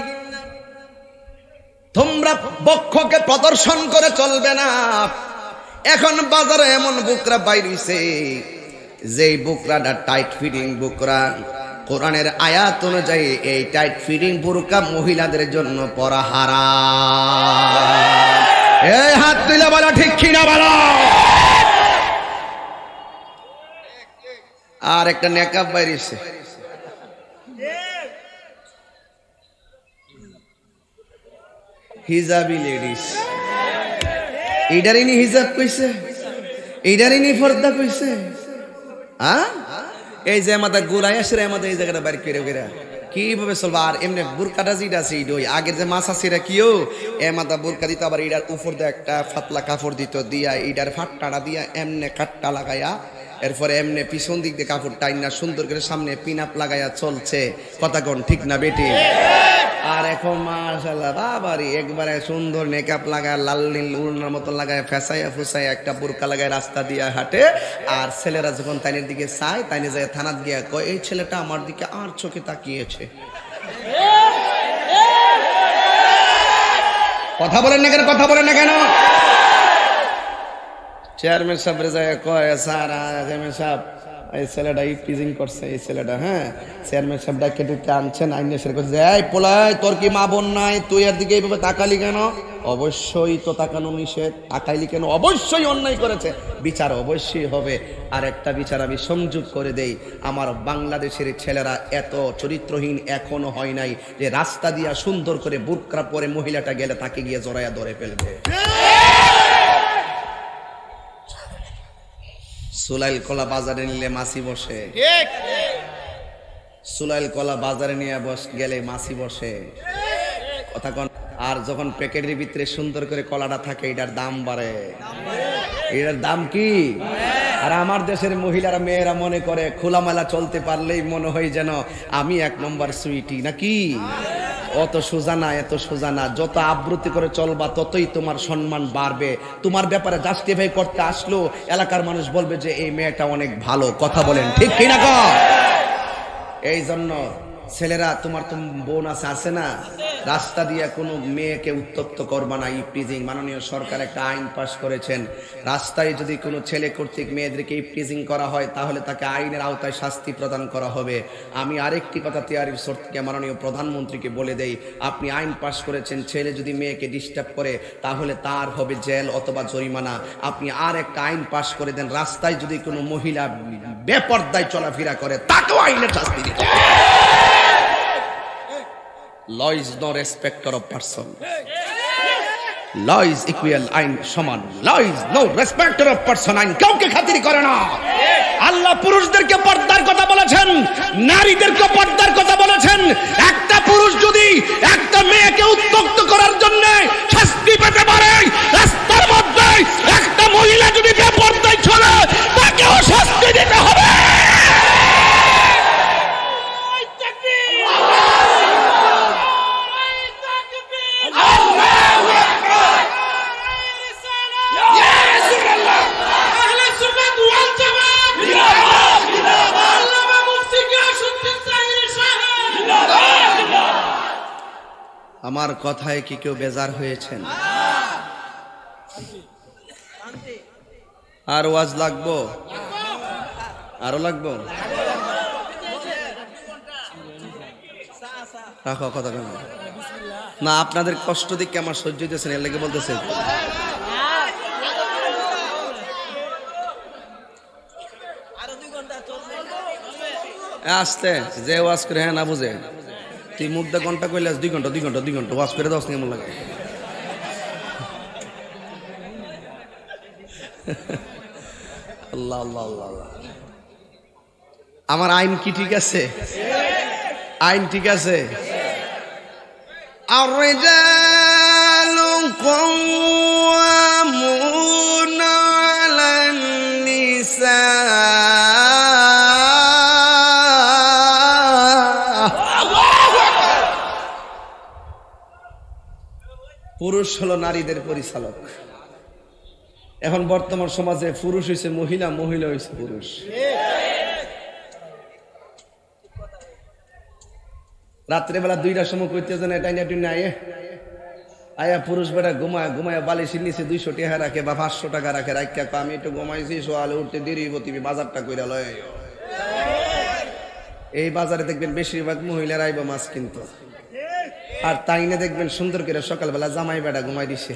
S1: তোমরা বক্ষকে প্রদর্শন করে চলবে না এখন বাজারে এমন বুকরা বাইরিছে যে বুকরাটা টাইট ফিটিং বুকরা কোরআনের আয়াত অনুযায়ী এই টাইট ফিটিং বুরকা মহিলাদের জন্য পরা হারা এই হাত তুলে বলা ঠিক কিনা বলা আর একটা নেকাপ বাইরিছে হিজাবি লেডিস এইডারিনি হিজাব কইছে এইডারিনি ফর্দা কইছে হ্যাঁ এই যে আমাদের গোলাই আসলে আমাদের এই জায়গাটা বাইর করে করে কিভাবে চলবে আর এমনি বুরকাটা যেটা আছে ওই আগের যে মাছ আছে এটা কিও এ মাথা বুরকা দিত আবার এটার উপর দিয়ে একটা ফাতলা কাপড় দিত দিয়া এটার ফাট্টাটা দিয়া এমনি কাট্টা লাগাইয়া এরপরে এমনি পিছন দিক দিয়ে কাপড় টাইন না সুন্দর করে সামনে পিন আপ লাগাইয়া চলছে কথাগণ ঠিক না বেটি আর এখন মাসাল্লাহ বাবারি একবারে সুন্দর মেকআপ লাগায় লাল নীল উড়নার মতো লাগায় ফেসাইয়া ফুসাইয়া একটা বোরকা লাগায় রাস্তা দিয়ে হাঁটে আর ছেলেরা যখন তাইনের দিকে চায় তাইনে যায় থানাত গিয়া কয় এই ছেলেটা আমার দিকে আর চোখে তাকিয়েছে
S2: কথা বলেন না কেন কথা বলেন না কেন
S1: চেয়ারম্যান সাহেবের জায়গা কয় স্যার চেয়ারম্যান সাহেব এই ছেলেটা পিজিং করছে এই ছেলেটা হ্যাঁ চেয়ারম্যান সাহেব ডাকে ডুকে আনছেন আইনে এসে করছে এই পোলায় তোর কি মা বোন নাই তুই আর দিকে এইভাবে তাকালি কেন অবশ্যই তো তাকানো নিষেধ তাকাইলি কেন অবশ্যই অন্যায় করেছে বিচার অবশ্যই হবে আর একটা বিচার আমি সংযোগ করে দেই আমার বাংলাদেশের ছেলেরা এত চরিত্রহীন এখনো হয় নাই যে রাস্তা দিয়া সুন্দর করে বুকরা পরে মহিলাটা গেলে তাকে গিয়ে জড়াইয়া ধরে ফেলবে সুলাইল কলা বাজারে নিলে মাছি বসে সুলাইল কলা বাজারে নিয়ে গেলে মাছি বসে কথা কন আর যখন প্যাকেটের ভিতরে সুন্দর করে কলাটা থাকে এটার দাম বাড়ে এটার দাম কি আর আমার দেশের মহিলারা মেয়েরা মনে করে খোলামেলা চলতে পারলেই মনে হয় যেন আমি এক নম্বর সুইটি নাকি অত সোজা না এত সোজা না যত আবৃত্তি করে চলবা ততই তোমার সম্মান বাড়বে তোমার ব্যাপারে জাস্টিফাই করতে আসলো এলাকার মানুষ বলবে যে এই মেয়েটা অনেক ভালো কথা বলেন ঠিক কিনা এই জন্য ছেলেরা তোমার তো বোন আছে আছে না রাস্তা দিয়ে কোনো মেয়েকে উত্তপ্ত করবা না ইপ্রিজিং মাননীয় সরকার একটা আইন পাশ করেছেন রাস্তায় যদি কোনো ছেলে কর্তৃক মেয়েদেরকে ইপ্রিজিং করা হয় তাহলে তাকে আইনের আওতায় শাস্তি প্রদান করা হবে আমি আরেকটি কথা তিয়ারিফ সর্তিকে মাননীয় প্রধানমন্ত্রীকে বলে দেই আপনি আইন পাশ করেছেন ছেলে যদি মেয়েকে ডিস্টার্ব করে তাহলে তার হবে জেল অথবা জরিমানা আপনি আর একটা আইন পাশ করে দেন রাস্তায় যদি কোনো মহিলা বেপর্দায় চলাফেরা করে তাকেও আইনের শাস্তি দিতে law is no respecter of person law is equal আইন সমান law is no respecter of person আইন কাউকে খাতির করে না আল্লাহ পুরুষদেরকে পর্দার কথা বলেছেন নারীদেরকে পর্দার কথা বলেছেন একটা পুরুষ যদি একটা মেয়েকে উত্তক্ত করার জন্য
S2: শাস্তি পেতে পারে রাস্তার মধ্যে একটা মহিলা যদি পর্দায় চলে
S1: আমার কথায় কি কেউ বেজার হয়েছেন আর ওয়াজ লাগবো আরো লাগবো
S2: রাখো কথা কেন না আপনাদের
S1: কষ্ট দিকে আমার সহ্য দিয়েছেন এর লেগে বলতেছে আসতে যে ওয়াজ করে হ্যাঁ না বুঝে তুই মুদ্রা ঘন্টা কইলে দুই ঘন্টা দুই ঘন্টা দুই ঘন্টা ওয়াশ করে দাও কেমন লাগে
S2: আল্লাহ আল্লাহ আল্লাহ আল্লাহ
S1: আমার আইন কি ঠিক আছে আইন ঠিক আছে আর পুরুষ হলো নারীদের পরিচালক এখন বর্তমান সমাজে পুরুষ হয়েছে মহিলা মহিলা হয়েছে পুরুষ রাত্রে বেলা দুইটার সময় করতে যেন এটা নিয়ে টুনে আয়ে আয়া পুরুষ বেটা ঘুমায় ঘুমায় বালিশের নিচে দুইশো টাকা রাখে বা পাঁচশো টাকা রাখে রাখা আমি একটু ঘুমাইছি সোয়ালে উঠতে দেরি হইব তুমি বাজারটা করে লয় এই বাজারে দেখবেন বেশিরভাগ মহিলারা বা মাছ কিন্তু আর তাই না দেখবেন সুন্দর করে সকালবেলা জামাই বেড়া ঘুমাই দিছে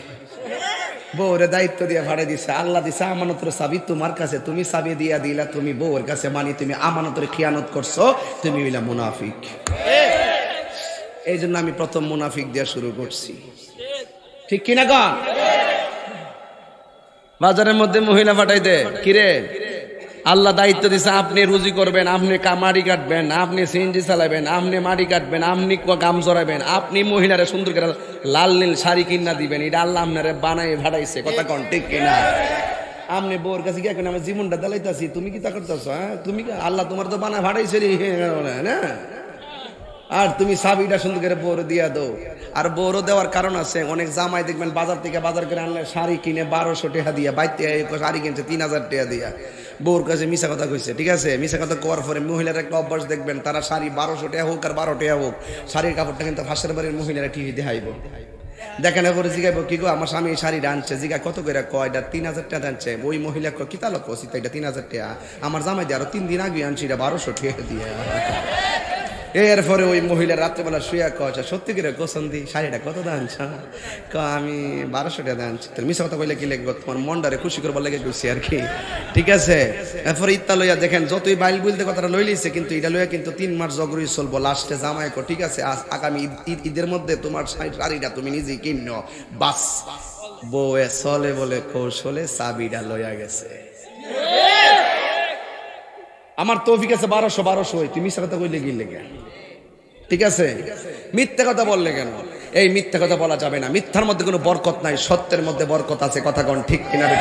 S1: বউরে দায়িত্ব দিয়ে ভাড়ে দিছে আল্লাহ দিছে আমানতের সাবি তোমার কাছে তুমি চাবি দিয়া দিলা তুমি বউর কাছে মানি তুমি আমানতরে খিয়ানত করছো তুমি হইলা মুনাফিক এই জন্য আমি প্রথম মুনাফিক দিয়া শুরু করছি ঠিক কিনা গান বাজারের মধ্যে মহিলা ফাটাইতে কিরে আল্লাহ দায়িত্ব দিছে আপনি রুজি করবেন আপনি মারি কাটবেন আপনি সিএনজি চালাবেন আপনি মারি কাটবেন আপনি গাম জড়াবেন আপনি মহিলারা সুন্দর করে লাল নীল শাড়ি কিনা দিবেন এটা আল্লাহ আপনারা বানাই ভাড়াইছে কথা কন ঠিক কিনা আপনি বউর কাছে কি এখন আমার জীবনটা দালাইতেছি তুমি কি তা করতেছ হ্যাঁ তুমি আল্লাহ তোমার তো বানায় ভাড়াইছে হ্যাঁ আর তুমি সাবিটা সুন্দর করে বোর দিয়া দো আর বোরও দেওয়ার কারণ আছে অনেক জামাই দেখবেন বাজার থেকে বাজার করে আনলে শাড়ি কিনে বারোশো টাকা দিয়া বাইতে শাড়ি কিনছে তিন হাজার টাকা দিয়া বউর কাছে মিশা কথা কইছে ঠিক আছে মিশা কথা কোয়ার পরে মহিলার একটা অভ্যাস দেখবেন তারা শাড়ি বারোশো টাকা হোক আর বারো টাকা হোক শাড়ির কাপড়টা কিন্তু হাসের বাড়ির মহিলারা টিভি দেখাইব দেখেন পরে জিগাইব কি গো আমার স্বামী শাড়ি আনছে জিগা কত করে কয় এটা তিন হাজার টাকা আনছে ওই মহিলা কয় কিতা লোক এটা তিন হাজার টাকা আমার জামাই দিয়ে আরো তিন দিন আগে আনছি এটা বারোশো টাকা দিয়ে এরপরে ওই মহিলা রাত্রেবেলা শুয়া আচ্ছা, কচা সত্যি করে গোসন দি শাড়িটা কত দান ক আমি বারোশো টাকা দান তাহলে মিশা কথা কইলে কি লিখবো তোমার মন্ডারে খুশি করবার লেগে গেছি আর কি ঠিক আছে এরপরে ইত্যা লইয়া দেখেন যতই বাইল বুলতে কথাটা লইলিছে কিন্তু এটা লইয়া কিন্তু তিন মাস জগরি চলবো লাস্টে জামাই কো ঠিক আছে আগামী ঈদ ঈদের মধ্যে তোমার শাড়িটা তুমি নিজেই কিনো বাস বউয়ে চলে বলে কৌশলে চাবিটা লইয়া গেছে আমার তৌফিক আছে বারোশো বারোশো হয় তুমি মিথ্যা কথা কইলে গিয়ে কেন ঠিক আছে মিথ্যা কথা বললে কেন এই মিথ্যা কথা বলা যাবে না মিথ্যার মধ্যে কোনো বরকত নাই সত্যের মধ্যে বরকত আছে কথা কন ঠিক কিনা ঠিক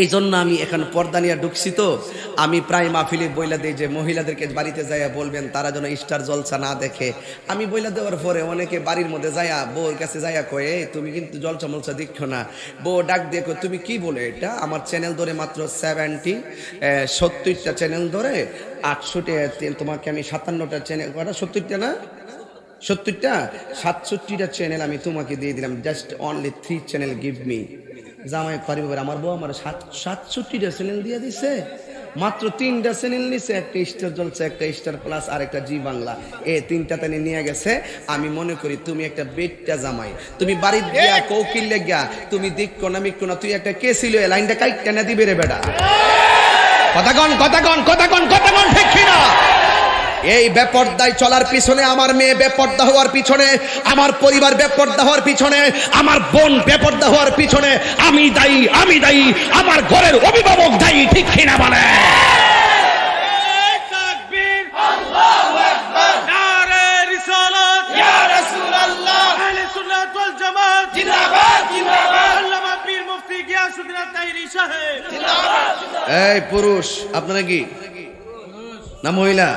S1: এই জন্য আমি এখন পর্দা নিয়ে ঢুকছি তো আমি প্রায় মাহফিলি বইলা দিই যে মহিলাদেরকে বাড়িতে যাইয়া বলবেন তারা যেন স্টার জলসা না দেখে আমি বইলা দেওয়ার পরে অনেকে বাড়ির মধ্যে যায়া বউর কাছে যাইয়া কয়ে তুমি কিন্তু জলসা মলসা দেখছো না বউ ডাক দেখো তুমি কি বলে এটা আমার চ্যানেল ধরে মাত্র সেভেন্টি সত্তরটা চ্যানেল ধরে আটশোটা তোমাকে আমি সাতান্নটা চ্যানেল কটা সত্তরটা না সত্তরটা সাতষট্টিটা চ্যানেল আমি তোমাকে দিয়ে দিলাম just only three channel give me জামাই করিম আমার বউ আমার সাতষট্টি চ্যানেল দিয়ে দিছে মাত্র তিন চ্যানেল নিছে একটা স্টার চলছে একটা স্টার প্লাস আর একটা জি বাংলা এ তিনটা তিনি নিয়ে গেছে আমি মনে করি তুমি একটা বেটটা জামাই তুমি বাড়ির গিয়া কৌকিল গিয়া তুমি দিক না মিক না তুই একটা কে ছিল লাইনটা কাইক কেনা দিবে রে বেটা কথা কন কথা কন কথা কন কথা কন ঠিক না এই বেপর্দায় চলার পিছনে আমার মেয়ে বেপর্দা হওয়ার পিছনে আমার পরিবার বেপর্দা হওয়ার পিছনে আমার বোন বেপর্দা হওয়ার পিছনে আমি দায়ী আমি দায়ী আমার ঘরের অভিভাবক দায়ী ঠিক কিনা বলে এই পুরুষ আপনারা কি না মহিলা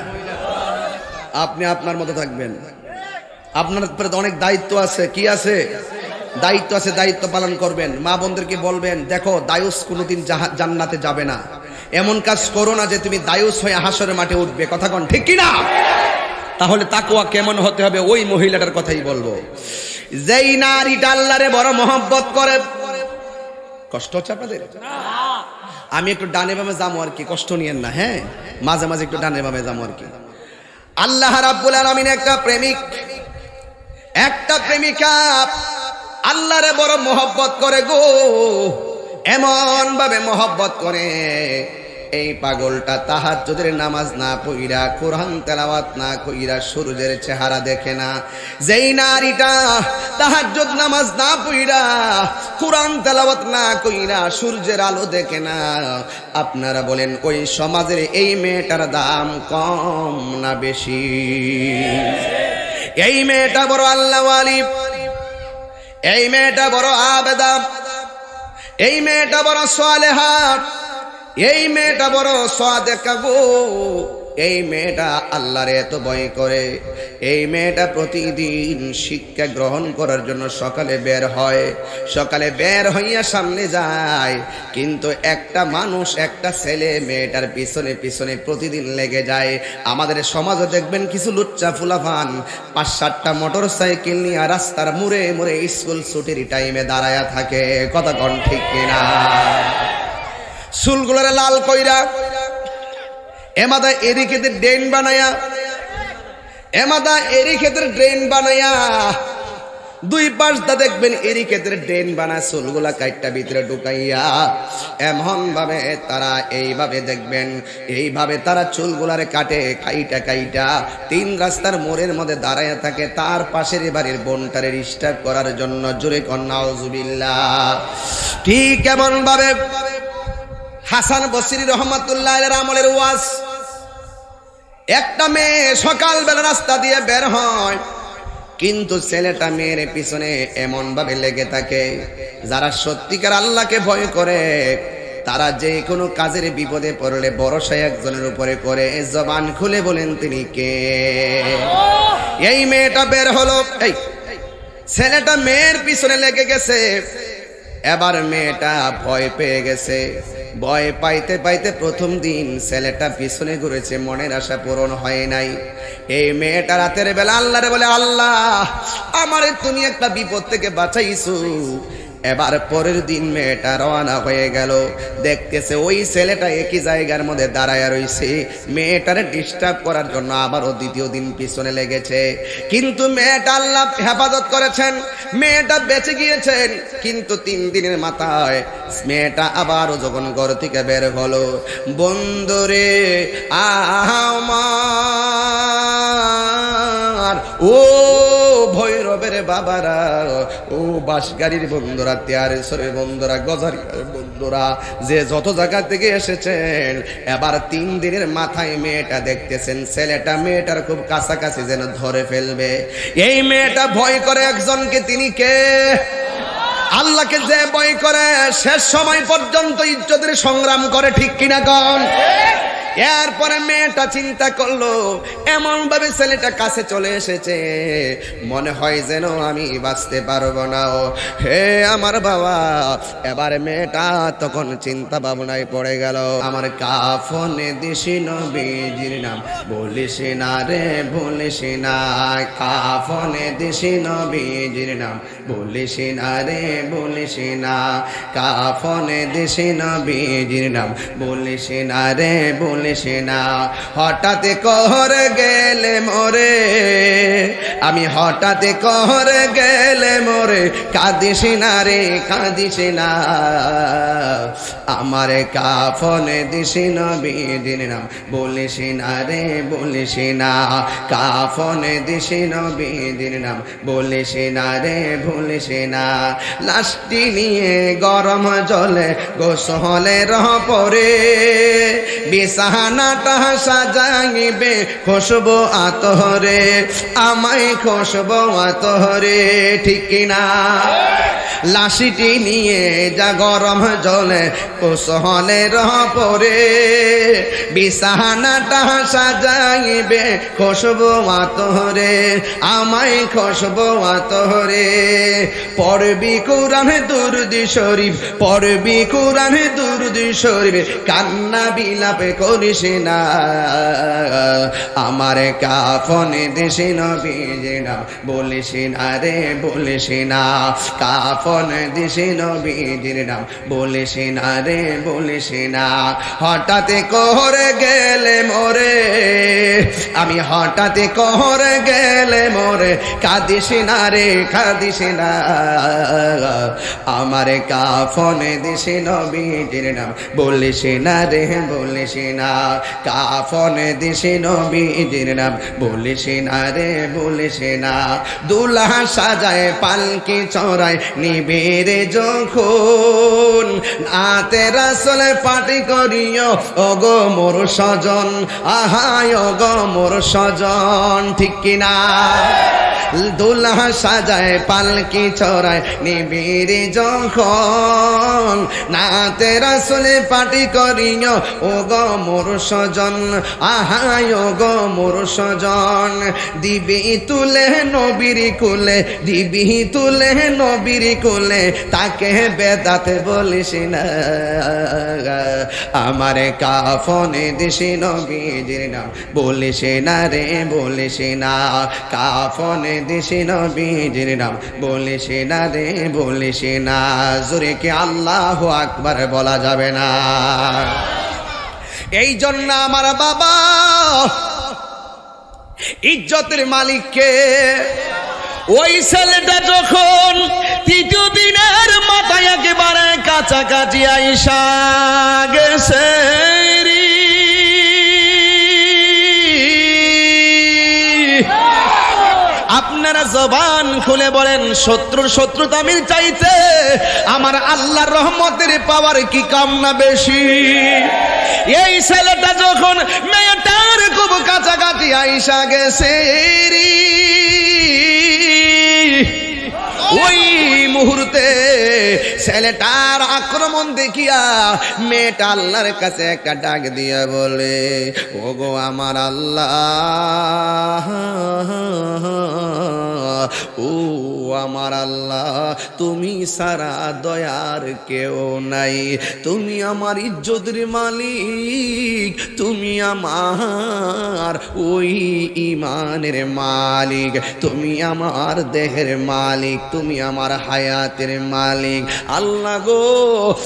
S1: আপনি আপনার মতো থাকবেন আপনার অনেক দায়িত্ব আছে কি আছে দায়িত্ব আছে দায়িত্ব পালন করবেন মা বোনদেরকে বলবেন দেখো দায়ুস কোনোদিন জান্নাতে যাবে না এমন কাজ করো না যে তুমি দায়ুস হয়ে হাসরের মাঠে উঠবে কথা কন ঠিক কিনা তাহলে তাকুয়া কেমন হতে হবে ওই মহিলাটার কথাই বলবো যেই নারীটা আল্লাহরে বড় মহব্বত করে কষ্ট হচ্ছে আপনাদের আমি একটু ডানে বামে যাবো আর কি কষ্ট নিয়েন না হ্যাঁ মাঝে মাঝে একটু ডানে বামে যাবো আর কি আল্লাহ রাব্বুল আলামিন একটা প্রেমিক একটা প্রেমিকা আল্লাহরে বড় মোহব্বত করে গো এমন ভাবে মোহব্বত করে এই পাগলটা তাহার যদি নামাজ না কইরা কোরআন তেলাওয়াত না কইরা সূর্যের চেহারা দেখে না যেই নারীটা তাহার যদি নামাজ না পইরা কোরআন তেলাওয়াত না কইরা সূর্যের আলো দেখে না আপনারা বলেন ওই সমাজের এই মেয়েটার দাম কম না বেশি এই মেয়েটা বড় আল্লাহ এই মেয়েটা বড় আবেদা এই মেয়েটা বড় হাট এই মেয়েটা বড় সাদে গো এই মেয়েটা আল্লাহর এত ভয় করে এই মেয়েটা প্রতিদিন শিক্ষা গ্রহণ করার জন্য সকালে বের হয় সকালে বের হইয়া সামনে যায় কিন্তু একটা মানুষ একটা ছেলে মেয়েটার পিছনে পিছনে প্রতিদিন লেগে যায় আমাদের সমাজে দেখবেন কিছু লুচ্চা ফুলাফান পাঁচ সাতটা মোটর সাইকেল নিয়ে রাস্তার মুড়ে মুড়ে স্কুল ছুটির টাইমে দাঁড়ায়া থাকে কথা ঠিক কিনা চুলগুলারে লাল কইরা এমাদা এরি খেতে ড্রেন বানায়া এমাদা এরি খেতের ড্রেন বানায়া দুই পাশ দা দেখবেন এরি ক্ষেত্রে ড্রেন বানায় চুলগুলা কাইটটা ভিতরে ঢুকাইয়া এমন ভাবে তারা এইভাবে দেখবেন এইভাবে তারা চুলগুলারে কাটে কাইটা কাইটা তিন রাস্তার মোড়ের মধ্যে দাঁড়াইয়া থাকে তার পাশের বাড়ির বোনটারে রিস্টার্ব করার জন্য জোরে কন্যা ঠিক এমন ভাবে হাসান বসির রহমতুল্লাহ আমলের ওয়াজ একটা মেয়ে সকালবেলা রাস্তা দিয়ে বের হয় কিন্তু ছেলেটা মেয়ের পিছনে এমন ভাবে লেগে থাকে যারা সত্যিকার আল্লাহকে ভয় করে তারা যে কোনো কাজের বিপদে পড়লে বড় ভরসা একজনের উপরে করে জবান খুলে বলেন তিনি কে এই মেয়েটা বের হলো এই ছেলেটা মেয়ের পিছনে লেগে গেছে এবার মেয়েটা ভয় পেয়ে গেছে ভয় পাইতে পাইতে প্রথম দিন ছেলেটা পিছনে ঘুরেছে মনের আশা পূরণ হয় নাই এই মেয়েটা রাতের বেলা আল্লাহরে বলে আল্লাহ আমারে তুমি একটা বিপদ থেকে বাঁচাইছো এবার পরের দিন মেয়েটা রওনা হয়ে গেল দেখতেছে ওই ছেলেটা একই জায়গার মধ্যে দাঁড়ায় রয়েছে মেয়েটার ডিস্টার্ব করার জন্য আবারও দ্বিতীয় দিন পিছনে লেগেছে কিন্তু মেয়েটা আল্লাহ হেফাজত করেছেন মেয়েটা বেঁচে গিয়েছেন কিন্তু তিন দিনের মাথায় মেয়েটা আবারও যখন ঘর থেকে বের হলো বন্ধুরে আহ ও ভৈরবের বাবারা ও বাসগাড়ির বন্ধুরা তেয়ারেশ্বরের বন্ধুরা গজারিয়ার বন্ধুরা যে যত জায়গা থেকে এসেছেন এবার তিন দিনের মাথায় মেয়েটা দেখতেছেন ছেলেটা মেয়েটার খুব কাছাকাছি যেন ধরে ফেলবে এই মেয়েটা ভয় করে একজনকে তিনি কে আল্লাহকে যে বই করে শেষ সময় পর্যন্ত ইজ্জতের সংগ্রাম করে ঠিক কিনা কন এরপরে মেয়েটা চিন্তা করলো এমন ভাবে ছেলেটা কাছে চলে এসেছে মনে হয় যেন আমি বাঁচতে পারবো না ও হে আমার বাবা এবার মেয়েটা তখন চিন্তা ভাবনায় পড়ে গেল আমার কাফনে দিশি নবীজির নাম বলিস না রে বলিস না কাফনে দিশি নবীজির নাম বলিস না রে বলিস না কাফনে দেশে নবীজির নাম বলিস না রে বলিস না হঠাৎ কহর গেলে মোরে আমি হঠাৎ কহর গেলে মোরে কাঁদিস না রে কাঁদিস না আমার কাফনে দিসি নবীজির নাম বলিস না রে বলিস না কাফনে দিসি নবীজির নাম বলিস না রে ভুলিসি না লাস্টি নিয়ে গরম জলে রহ পরে বিছানাটা সাজাইবে খুশবো আতহরে আমায় খুশবো আতহরে ঠিক না লাশিটি নিয়ে যা গরম জলে রহ পরে বিছানাটা সাজাইবে খুশবো আতহরে আমায় খুশবো আতহরে পড়বি কোরআনে দুরুদি শরীফ পড়বি কোরআনে দুরুদি শরীফ কান্না বিলাপে করিস না আমার কাফনে দেশে নবী না বলিস না রে বলিস না কাফনে দেশে নবীজির নাম বলিস না রে বলিস না হঠাৎ কোহরে গেলে মোরে আমি হঠাৎ কোহরে গেলে মোরে কাঁদিস না রে কাঁদিস না আমার কাফনে দিছি নবীজির নাম বলিস না রে বলিস না কাফনে দিছি নবীজির নাম বলিস না রে বলিস না দুলা সাজায় পালকি চড়ায় নিবির যখন আতে রাসলে পাটি করিও অগো মোর সজন আহাই অগো মোর সজন ঠিক কিনা দুলাহ সাজায় পাল কি ছড়ায় নিবিড়ি যখন না তেরা রাসুলে পাটি করিও ও গ মোর স্বজন আহায় ও গ মোর স্বজন দিবি তুলে নবিরি কুলে দিবি তুলে নবিরি কুলে তাকে বেদাতে বলিস না আমার কাফনে দিশি নবীজির নাম বলিস না রে বলিস না কাফনে দিশি নবীজির নাম বলিসি না রে বলিসি না জোরে কি আল্লাহ আকবার বলা যাবে না এই জন্য আমার বাবা ইজ্জতের মালিককে ওই ছেলেটা যখন তৃতীয় দিনের মাথায় একেবারে কাছাকাছি আইসা গেছে আল্লাহ জবান খুলে বলেন শত্রুর শত্রুতা আমি চাইতে আমার আল্লাহ রহমতের পাওয়ার কি কামনা বেশি এই ছেলেটা যখন মেয়েটার খুব কাছাকাছি আইসা গেছে ওই মুহূর্তে ছেলেটার আক্রমণ দেখিয়া মেয়েটা আল্লাহর কাছে একটা ডাক দিয়া বলে ও গো আমার আল্লাহ ও আমার আল্লাহ তুমি সারা দয়ার কেউ নাই তুমি আমার ইজ্জতের মালিক তুমি আমার ওই ইমানের মালিক তুমি আমার দেহের মালিক তুমি আমার হায়াতের মালিক আল্লাহ গো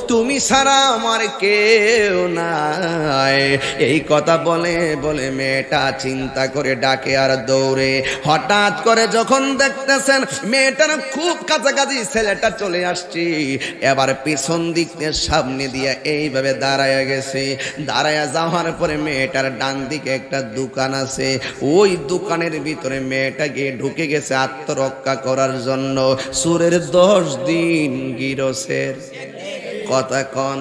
S1: তুমি ছাড়া আমার কেউ নাই এই কথা বলে বলে মেয়েটা চিন্তা করে ডাকে আর দৌড়ে হঠাৎ করে যখন দেখতেছেন মেয়েটার খুব কাছাকাছি ছেলেটা চলে আসছি এবার পিছন দিক দিয়ে সামনে দিয়ে এইভাবে দাঁড়ায় গেছে দাঁড়ায় যাওয়ার পরে মেয়েটার ডান দিকে একটা দোকান আছে ওই দোকানের ভিতরে মেয়েটা গিয়ে ঢুকে গেছে আত্মরক্ষা করার জন্য সুরের দশ দিন গিরো গিরসের কথা কন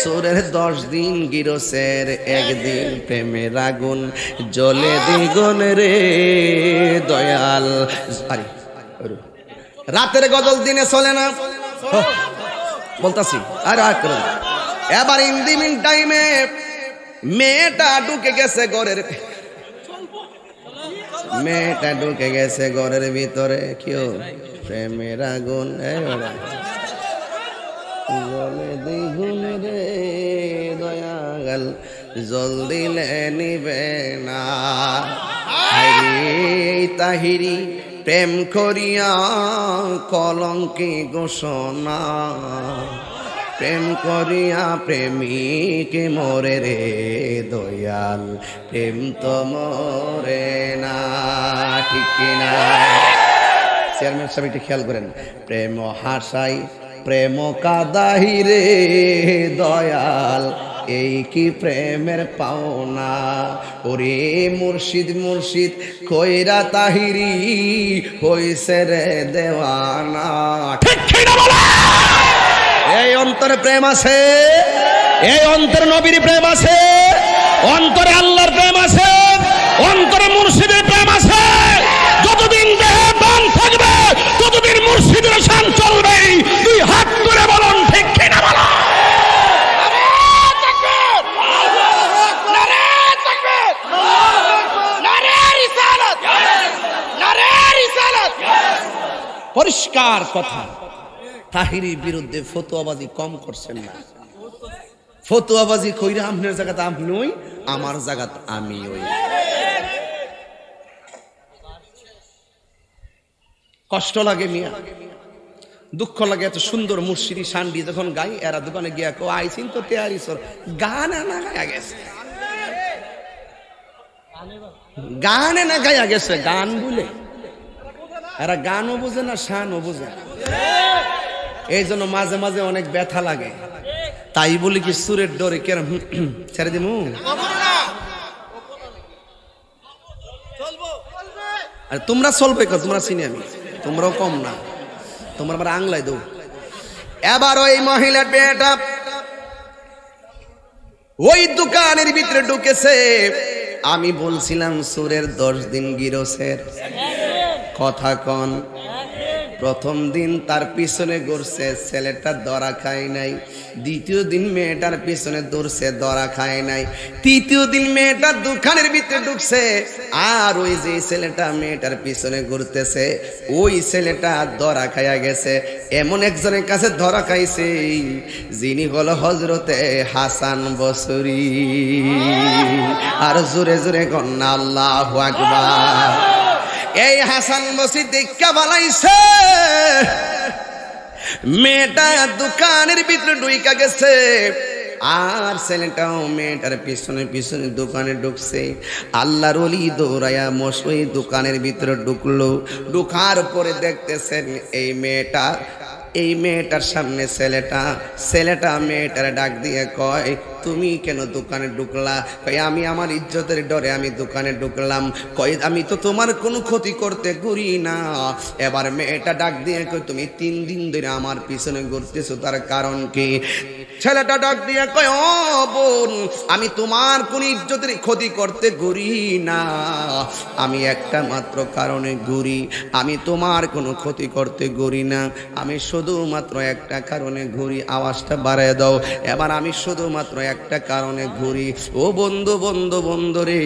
S1: সুরের দশ দিন গিরসের একদিন প্রেমের আগুন জলে দিগুন রে দয়াল রাতের গজল দিনে চলে না বলতাছি আর এবার ইন্দিমিন টাইমে মেয়েটা ঢুকে গেছে ঘরের মেয়েটা ঢুকে গেছে ঘরের ভিতরে কেউ প্রেমের আগুন জলে দ্বিগুণ রে দয়াল জল দিলে নিবে না প্রেম করিয়া কলঙ্কি ঘোষণা প্রেম করিয়া প্রেমিকে মরে রে দয়াল প্রেম তো মরে না ঠিক না চেয়ারম্যান সাহেব একটু খেয়াল করেন প্রেম হাসাই প্রেম কাদাহিরে দয়াল এই কি প্রেমের পাওনা ওরে মুর্শিদ মুর্শিদ কইরা তাহিরি হইছে রে দেওয়ানা এই অন্তরে প্রেম আছে এই অন্তরে নবীর প্রেম আছে অন্তরে আল্লাহর প্রেম আছে পরিষ্কার কথা তাহিরির বিরুদ্ধে ফতুয়াবাজি কম করছেন না ফতুয়াবাজি কইরা আপনার জায়গাতে আপনি ওই আমার জায়গাত আমি ওই কষ্ট লাগে মিয়া দুঃখ লাগে এত সুন্দর মুর্শিদি সান্ডি যখন গাই এরা দোকানে গিয়া কো আই তো তেয়ারি সর গান না গায়া গেছে গানে না গায়া গেছে গান বলে এরা গানও বোঝে না শানও বোঝে না এই জন্য মাঝে মাঝে অনেক ব্যথা লাগে তাই বলি কি সুরের ডরে কেন ছেড়ে দিমু আর তোমরা চলবে তোমরা চিনি আমি তোমরাও কম না তোমরা আমার আংলায় দৌ এবার ওই মহিলার বেটা ওই দোকানের ভিতরে ঢুকেছে আমি বলছিলাম সুরের দশ দিন গিরসের কথা কন প্রথম দিন তার পিছনে ঘুরছে ছেলেটা দরা খায় নাই দ্বিতীয় দিন মেয়েটার পিছনে দৌড়ছে দরা খায় নাই তৃতীয় দিন মেয়েটা দোকানের ভিতরে ঢুকছে আর ওই যে ছেলেটা মেয়েটার পিছনে ঘুরতেছে ওই ছেলেটা দরা খাইয়া গেছে এমন একজনের কাছে ধরা খাইছে যিনি হল হজরতে হাসান বসরি আর জোরে জোরে কন্যা আল্লাহ আকবার এই হাসান বসি দেখা বলাইছে মেয়েটা দোকানের ভিতরে ডুইকা গেছে আর ছেলেটাও মেয়েটার পিছনে পিছনে দোকানে ঢুকছে আল্লাহর অলি দৌড়াইয়া মশই দোকানের ভিতরে ঢুকলো ঢুকার পরে দেখতেছেন এই মেয়েটা এই মেয়েটার সামনে ছেলেটা ছেলেটা মেয়েটার ডাক দিয়ে কয় তুমি কেন দোকানে ঢুকলা কয় আমি আমার ইজ্জতের ডরে আমি দোকানে ঢুকলাম কয় আমি তো তোমার কোনো ক্ষতি করতে ঘুরি না এবার মেয়েটা ডাক দিয়ে কয় তুমি তিন দিন ধরে আমার পিছনে ঘুরতেছো তার কারণ কি ছেলেটা ডাক দিয়ে কয় ও বোন আমি তোমার কোন ইজ্জতের ক্ষতি করতে ঘুরি না আমি একটা মাত্র কারণে ঘুরি আমি তোমার কোনো ক্ষতি করতে ঘুরি না আমি শুধু শুধুমাত্র একটা কারণে ঘুরি আওয়াজটা বাড়ায় দাও এবার আমি শুধুমাত্র একটা কারণে ঘুরি ও বন্ধু বন্ধু বন্ধু রে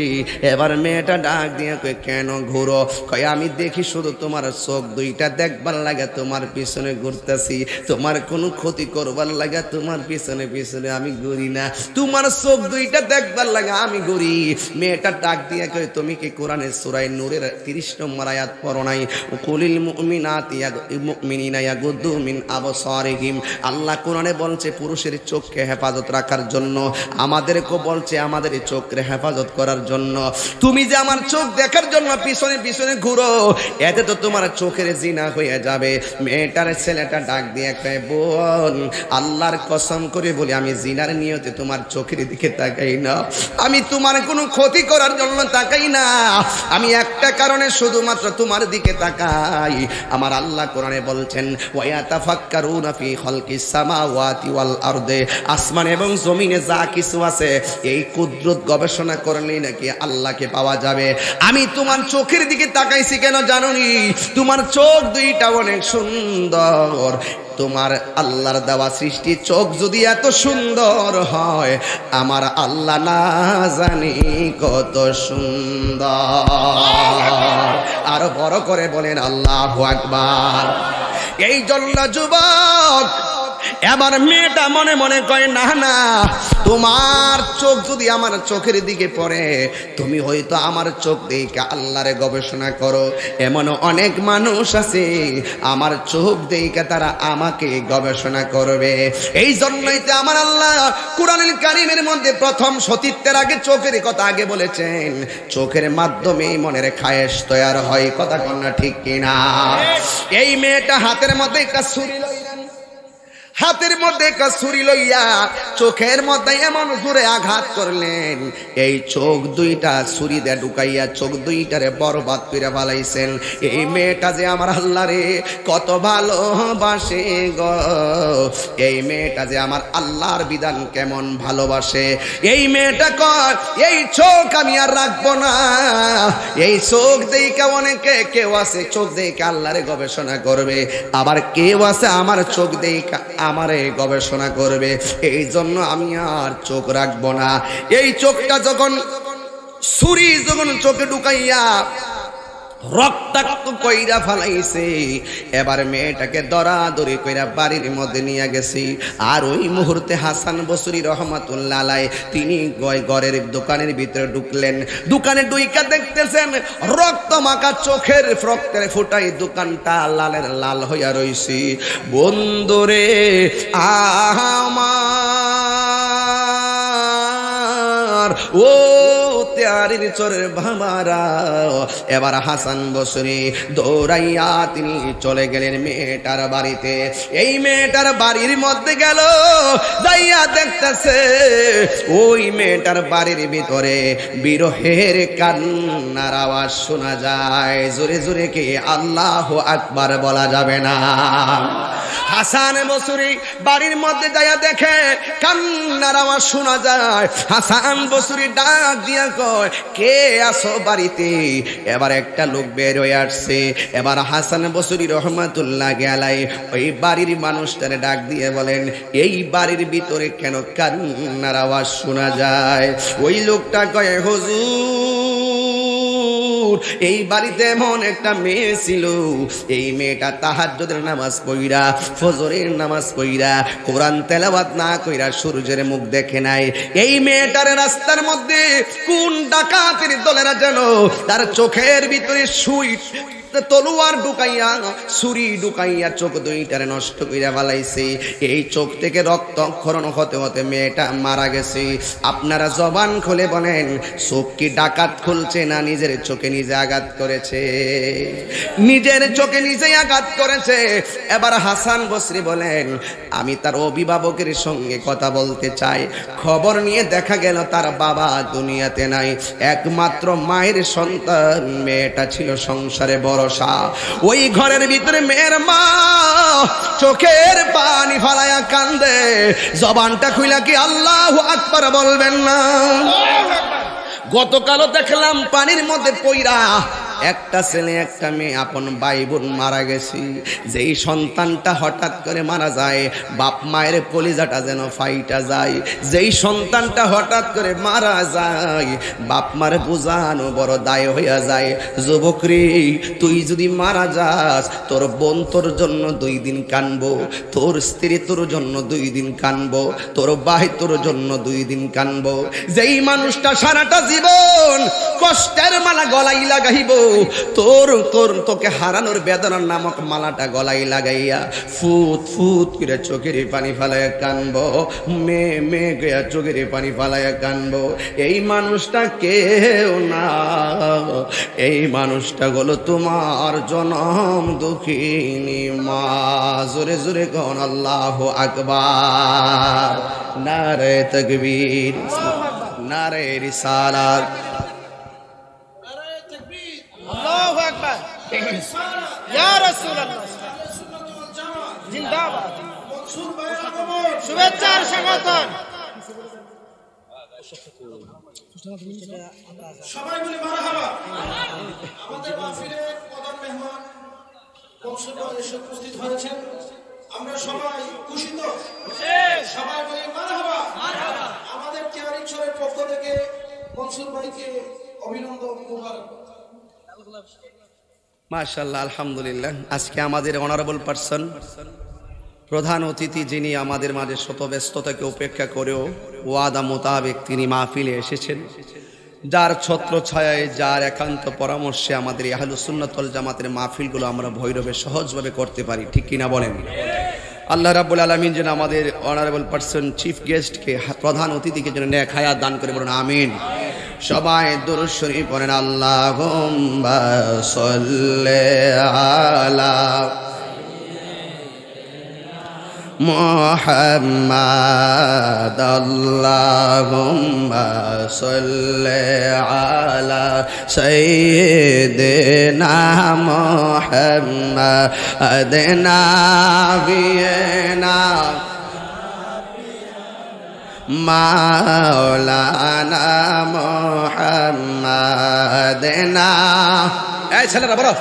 S1: এবার মেয়েটা ডাক দিয়ে কয়ে কেন ঘুরো কয় আমি দেখি শুধু তোমার চোখ দুইটা দেখবার লাগে তোমার পিছনে ঘুরতেছি তোমার কোনো ক্ষতি করবার লাগে তোমার পিছনে পিছনে আমি ঘুরি না তোমার চোখ দুইটা দেখবার লাগে আমি ঘুরি মেয়েটা ডাক দিয়ে কয় তুমি কি কোরআনে সুরাই নূরের তিরিশ নম্বর আয়াত পড়ো নাই কলিল মুমিনাত ইয়াগ মুমিনিনা ইয়াগুদ্দু মিন আবসারিহিম আল্লাহ কোরআনে বলছে পুরুষের চোখকে হেফাজত রাখার জন্য আমাদেরকেও বলছে আমাদের এই চোখকে হেফাজত করার জন্য তুমি যে আমার চোখ দেখার জন্য পিছনে পিছনে ঘুরো এতে তো তোমার চোখের জিনা হয়ে যাবে মেয়েটার ছেলেটা ডাক দিয়ে একটা বোন আল্লাহর কসম করে বলি আমি জিনার নিয়তে তোমার চোখের দিকে তাকাই না আমি তোমার কোনো ক্ষতি করার জন্য তাকাই না আমি একটা কারণে শুধুমাত্র তোমার দিকে তাকাই আমার আল্লাহ কোরআনে বলছেন ওয়াতা আসমান এবং জমিনে যা কিছু আছে এই কুদ্রুত গবেষণা করলে নাকি আল্লাহকে পাওয়া যাবে আমি তোমার চোখের দিকে তাকাইছি কেন জানোনি তোমার চোখ দুইটা অনেক সুন্দর তোমার আল্লাহর দেওয়া সৃষ্টি চোখ যদি এত সুন্দর হয় আমার আল্লাহ না জানি কত সুন্দর আর বড় করে বলেন আল্লাহ আকবার এই জন্য যুবক এবার মেয়েটা মনে মনে কয় না না তোমার চোখ যদি আমার চোখের দিকে পড়ে তুমি হয়তো আমার চোখ দেখে আল্লাহরে গবেষণা করো এমন অনেক মানুষ আছে আমার চোখ দেখে তারা আমাকে গবেষণা করবে এই জন্যই তো আমার আল্লাহ কুরআন কারিমের মধ্যে প্রথম সতীত্বের আগে চোখের কথা আগে বলেছেন চোখের মাধ্যমেই মনের খায়েশ তৈয়ার হয় কথা কন্যা ঠিক কিনা এই মেয়েটা হাতের মধ্যে একটা ছুরি লইলেন হাতের মধ্যে একটা ছুরি লইয়া চোখের মধ্যে এমন জোরে আঘাত করলেন এই চোখ দুইটা ছুরি দিয়ে ঢুকাইয়া চোখ দুইটারে বরবাদ করে ভালাইছেন এই মেয়েটা যে আমার আল্লাহ রে কত ভালোবাসে গ এই মেয়েটা যে আমার আল্লাহর বিধান কেমন ভালোবাসে এই মেয়েটা কর এই চোখ আমি আর রাখবো না এই চোখ দিকে অনেকে কেউ আছে চোখ দিকে আল্লাহরে গবেষণা করবে আবার কেউ আছে আমার চোখ দিকে আমারে গবেষণা করবে এই জন্য আমি আর চোখ রাখবো না এই চোখটা যখন ছুরি যখন চোখে ঢুকাইয়া রক্তাক্ত কইরা ফালাইছে এবার মেয়েটাকে দরাদরি কইরা বাড়ির মধ্যে নিয়ে গেছি আর ওই মুহূর্তে হাসান বসুরি রহমাতুল্লাহ তিনি ঘরের দোকানের ভিতরে ঢুকলেন দোকানে ডুইকা দেখতেছেন রক্ত মাখা চোখের রক্তের ফুটাই দোকানটা লালের লাল হইয়া রইছি বন্ধুরে
S2: আমার
S1: ও তেহারির চরের ভামারা এবার হাসান বসরি দৌড়াইয়া তিনি চলে গেলেন মেয়েটার বাড়িতে এই মেয়েটার বাড়ির মধ্যে গেল দাইয়া দেখতেছে ওই মেয়েটার বাড়ির ভিতরে বিরহের কান্নার আওয়াজ শোনা যায় জোরে জোরে কে আল্লাহ আকবার বলা যাবে না হাসান বসুরি বাড়ির মধ্যে যাইয়া দেখে কান্নার আওয়াজ শোনা যায় হাসান বসুরি ডাক দিয়া কয় কে আসো বাড়িতে এবার একটা লোক বের হয়ে আসছে এবার হাসান বসুরি রহমাতুল্লাহ গেলাই ওই বাড়ির মানুষটারে ডাক দিয়ে বলেন এই বাড়ির ভিতরে কেন কান্নার আওয়াজ শোনা যায় ওই লোকটা কয় হজুর এই বাড়িতে এমন একটা মেয়ে ছিল এই মেয়েটা তাহাজ্জুদের নামাজ পইরা ফজরের নামাজ পইরা কোরআন তেলাবাদ না কইরা সূর্যের মুখ দেখে নাই এই মেয়েটার রাস্তার মধ্যে কোন ডাকাতির দলেরা যেন তার চোখের ভিতরে সুইট তলুয়ার ঢুকাইয়া ছুরি ঢুকাইয়া চোখ দুইটারে নষ্ট কইরা ফেলাইছে এই চোখ থেকে রক্ত ক্ষরণ হতে হতে মেয়েটা মারা গেছে আপনারা জবান খুলে বলেন চোখ কি ডাকাত খুলছে না নিজের চোখে নিজে আঘাত করেছে নিজের চোখে নিজে আঘাত করেছে এবার হাসান বসরি বলেন আমি তার অভিভাবকের সঙ্গে কথা বলতে চাই খবর নিয়ে দেখা গেল তার বাবা দুনিয়াতে নাই একমাত্র মায়ের সন্তান মেয়েটা ছিল সংসারে বড় ভরসা ওই ঘরের ভিতরে মেয়ের মা চোখের পানি হরায়া কান্দে জবানটা খুইলা কি আল্লাহ আকবার বলবেন না গতকালও দেখলাম পানির মধ্যে পইরা একটা ছেলে একটা মেয়ে আপন ভাই বোন মারা গেছি যেই সন্তানটা হঠাৎ করে মারা যায় বাপ মায়ের কলিজাটা যেন ফাইটা যায় যেই সন্তানটা হঠাৎ করে মারা যায় বাপ মার বোঝানো বড় দায় হইয়া যায় যুবক রে তুই যদি মারা যাস তোর বোন তোর জন্য দুই দিন কানবো তোর স্ত্রী তোর জন্য দুই দিন কানবো তোর ভাই তোর জন্য দুই দিন কানবো যেই মানুষটা সারাটা জীবন কষ্টের মালা গলাই লাগাইব তোর তোর তোকে হারানোর বেদনার নামক মালাটা গলায় লাগাইয়া ফুত ফুত করে চোখের পানি ফালাইয়া কানব মে মে গিয়া চোখের পানি ফালাইয়া কানব এই মানুষটা কেউ না এই মানুষটা গলো তোমার জনম দুঃখিনী মা জোরে জোরে কন আল্লাহ আকবার নারে তকবীর নারে রিসালাত
S2: জিন্দাবাদ শুভেচ্ছার এসে উপস্থিত হয়েছেন আমরা সবাই খুশিত সবাই বলি মারহাবা আমাদের কেয়ারিং শোরের পক্ষ থেকে মনসুর ভাইকে অভিনন্দন মুবারক
S1: মাশাল্লাহ আলহামদুলিল্লাহ আজকে আমাদের অনারেবল পার্সন প্রধান অতিথি যিনি আমাদের মাঝে শত ব্যস্ততাকে উপেক্ষা করেও ওয়াদা মোতাবেক তিনি মাহফিলে এসেছেন যার ছত্র ছায় যার একান্ত পরামর্শে আমাদের আহলুসুন্নতল জামাতের মাহফিলগুলো আমরা ভৈরবে সহজভাবে করতে পারি ঠিক কিনা বলেন আল্লাহ রাবুল আলমিন যেন আমাদের অনারেবল পার্সন চিফ গেস্টকে প্রধান অতিথিকে যেন ন্যাক হায়াত দান করে বলুন আমিন সবাই দুরুশ্বরী পড়েন আল্লাহ আলা মোহাম্মদ আল্লাহুম্মা আলা সাইয়্যিদিনা মোহাম্মদ আদনা বিয়না মাওলানা মোহাম্মদ না এই ছেলেরা বলো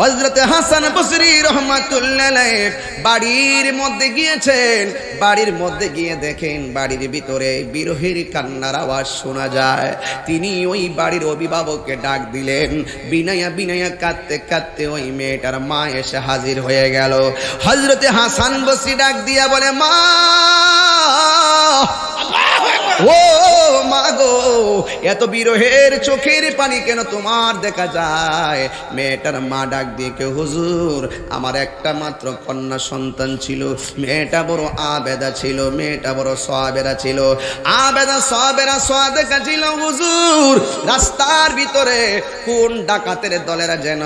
S1: হজরত হাসান বসরি রহমাতুল্লাহ বাড়ির মধ্যে গিয়েছেন বাড়ির মধ্যে গিয়ে দেখেন বাড়ির ভিতরে বিরোহীর কান্নার আওয়াজ শোনা যায় তিনি ওই বাড়ির অভিভাবককে ডাক দিলেন বিনয়া বিনয়া কাঁদতে কাঁদতে ওই মেয়েটার মা এসে হাজির হয়ে গেল হজরতে হাসান বসরি ডাক দিয়া বলে মা ও মা গো এত বিরহের চোখের পানি কেন তোমার দেখা যায় মেয়েটার মা ডাক ডাক দিয়ে কেউ হুজুর আমার একটা মাত্র কন্যা সন্তান ছিল মেয়েটা বড় আবেদা ছিল মেয়েটা বড় সবেরা ছিল আবেদা সবেরা সদেকা ছিল হুজুর রাস্তার ভিতরে কোন ডাকাতের দলেরা যেন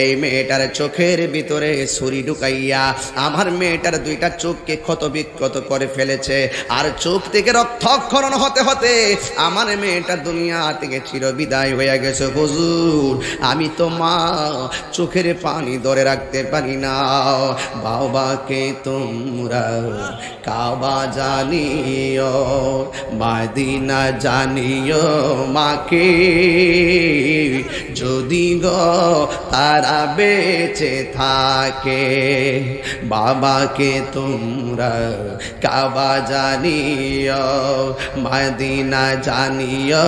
S1: এই মেয়েটার চোখের ভিতরে ছুরি ঢুকাইয়া আমার মেয়েটার দুইটা চোখকে ক্ষত বিক্ষত করে ফেলেছে আর চোখ থেকে রক্তক্ষরণ হতে হতে আমার মেয়েটা দুনিয়া থেকে চির বিদায় হয়ে গেছে হুজুর আমি তো মা চোখ চোখের পানি ধরে রাখতে পারি না বাবাকে তোমরা কাবা জানিও মাদিনা জানিও মাকে যদি গ তারা বেঁচে থাকে বাবাকে তোমরা কাবা জানিও মাদিনা জানিও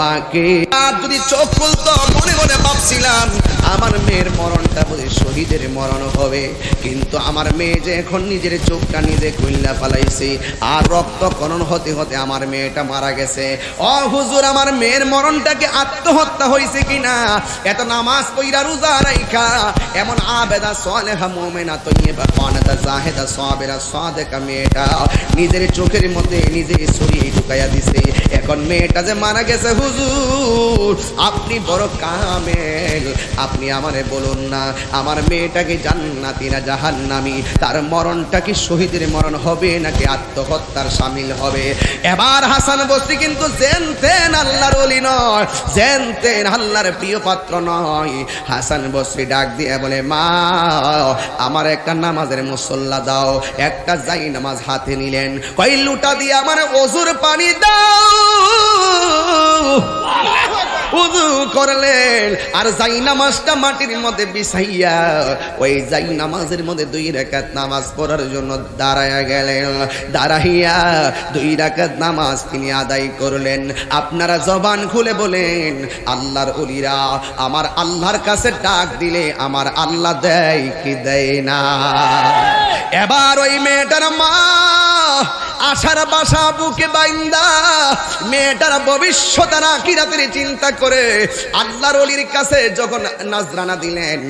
S1: মাকে আর যদি চোখ খুলতো মনে মনে ভাবছিলাম আমার মেয়ের মরণটা বলে শহীদের মরণ হবে কিন্তু আমার মেয়ে যে এখন নিজের চোখটা নিজে খুললা পালাইছে আর রক্ত রক্তকরণ হতে হতে আমার মেয়েটা মারা গেছে অ হুজুর আমার মেয়ের মরণটাকে আত্মহত্যা হয়েছে কিনা এত নামাজ পইরা রোজা রাইখা এমন আবেদা সলেহা মোমেনা তৈবা পানেদা জাহেদা সবেরা সাদেকা মেয়েটা নিজের চোখের মধ্যে নিজে শরীর ঢুকাইয়া দিছে এখন মেয়েটা যে মারা গেছে হুজুর আপনি বড় কামেল আপনি আমারে বলুন না আমার মেয়েটাকে জান্নাতি না জাহান্নামি তার মরণটা কি শহীদের মরণ হবে নাকি আত্মহত্যার সামিল হবে এবার হাসান বস্তি কিন্তু জেনতেন আল্লাহর অলি নয় জেন তেন আল্লাহর প্রিয় পাত্র নয় হাসান বস্তি ডাক দিয়ে বলে মা আমার একটা নামাজের মুসল্লা দাও একটা যাই নামাজ হাতে নিলেন কই লুটা দিয়ে আমার অজুর পানি দাও উজু করলেন আর যাই নামাজ লাশটা মাটির মধ্যে বিছাইয়া ওই যাই নামাজের মধ্যে দুই রেখাত নামাজ পড়ার জন্য দাঁড়াইয়া গেলেন দাঁড়াইয়া দুই রেখাত নামাজ তিনি আদায় করলেন আপনারা জবান খুলে বলেন আল্লাহর অলিরা আমার আল্লাহর কাছে ডাক দিলে আমার আল্লাহ দেয় কি দেয় না এবার ওই মেয়েটার মা আশার বাসা বুকে বাইন্দা মেয়েটার ভবিষ্যৎ আর আখিরাতের চিন্তা করে আল্লাহর অলির কাছে যখন নাজরানা দিলেন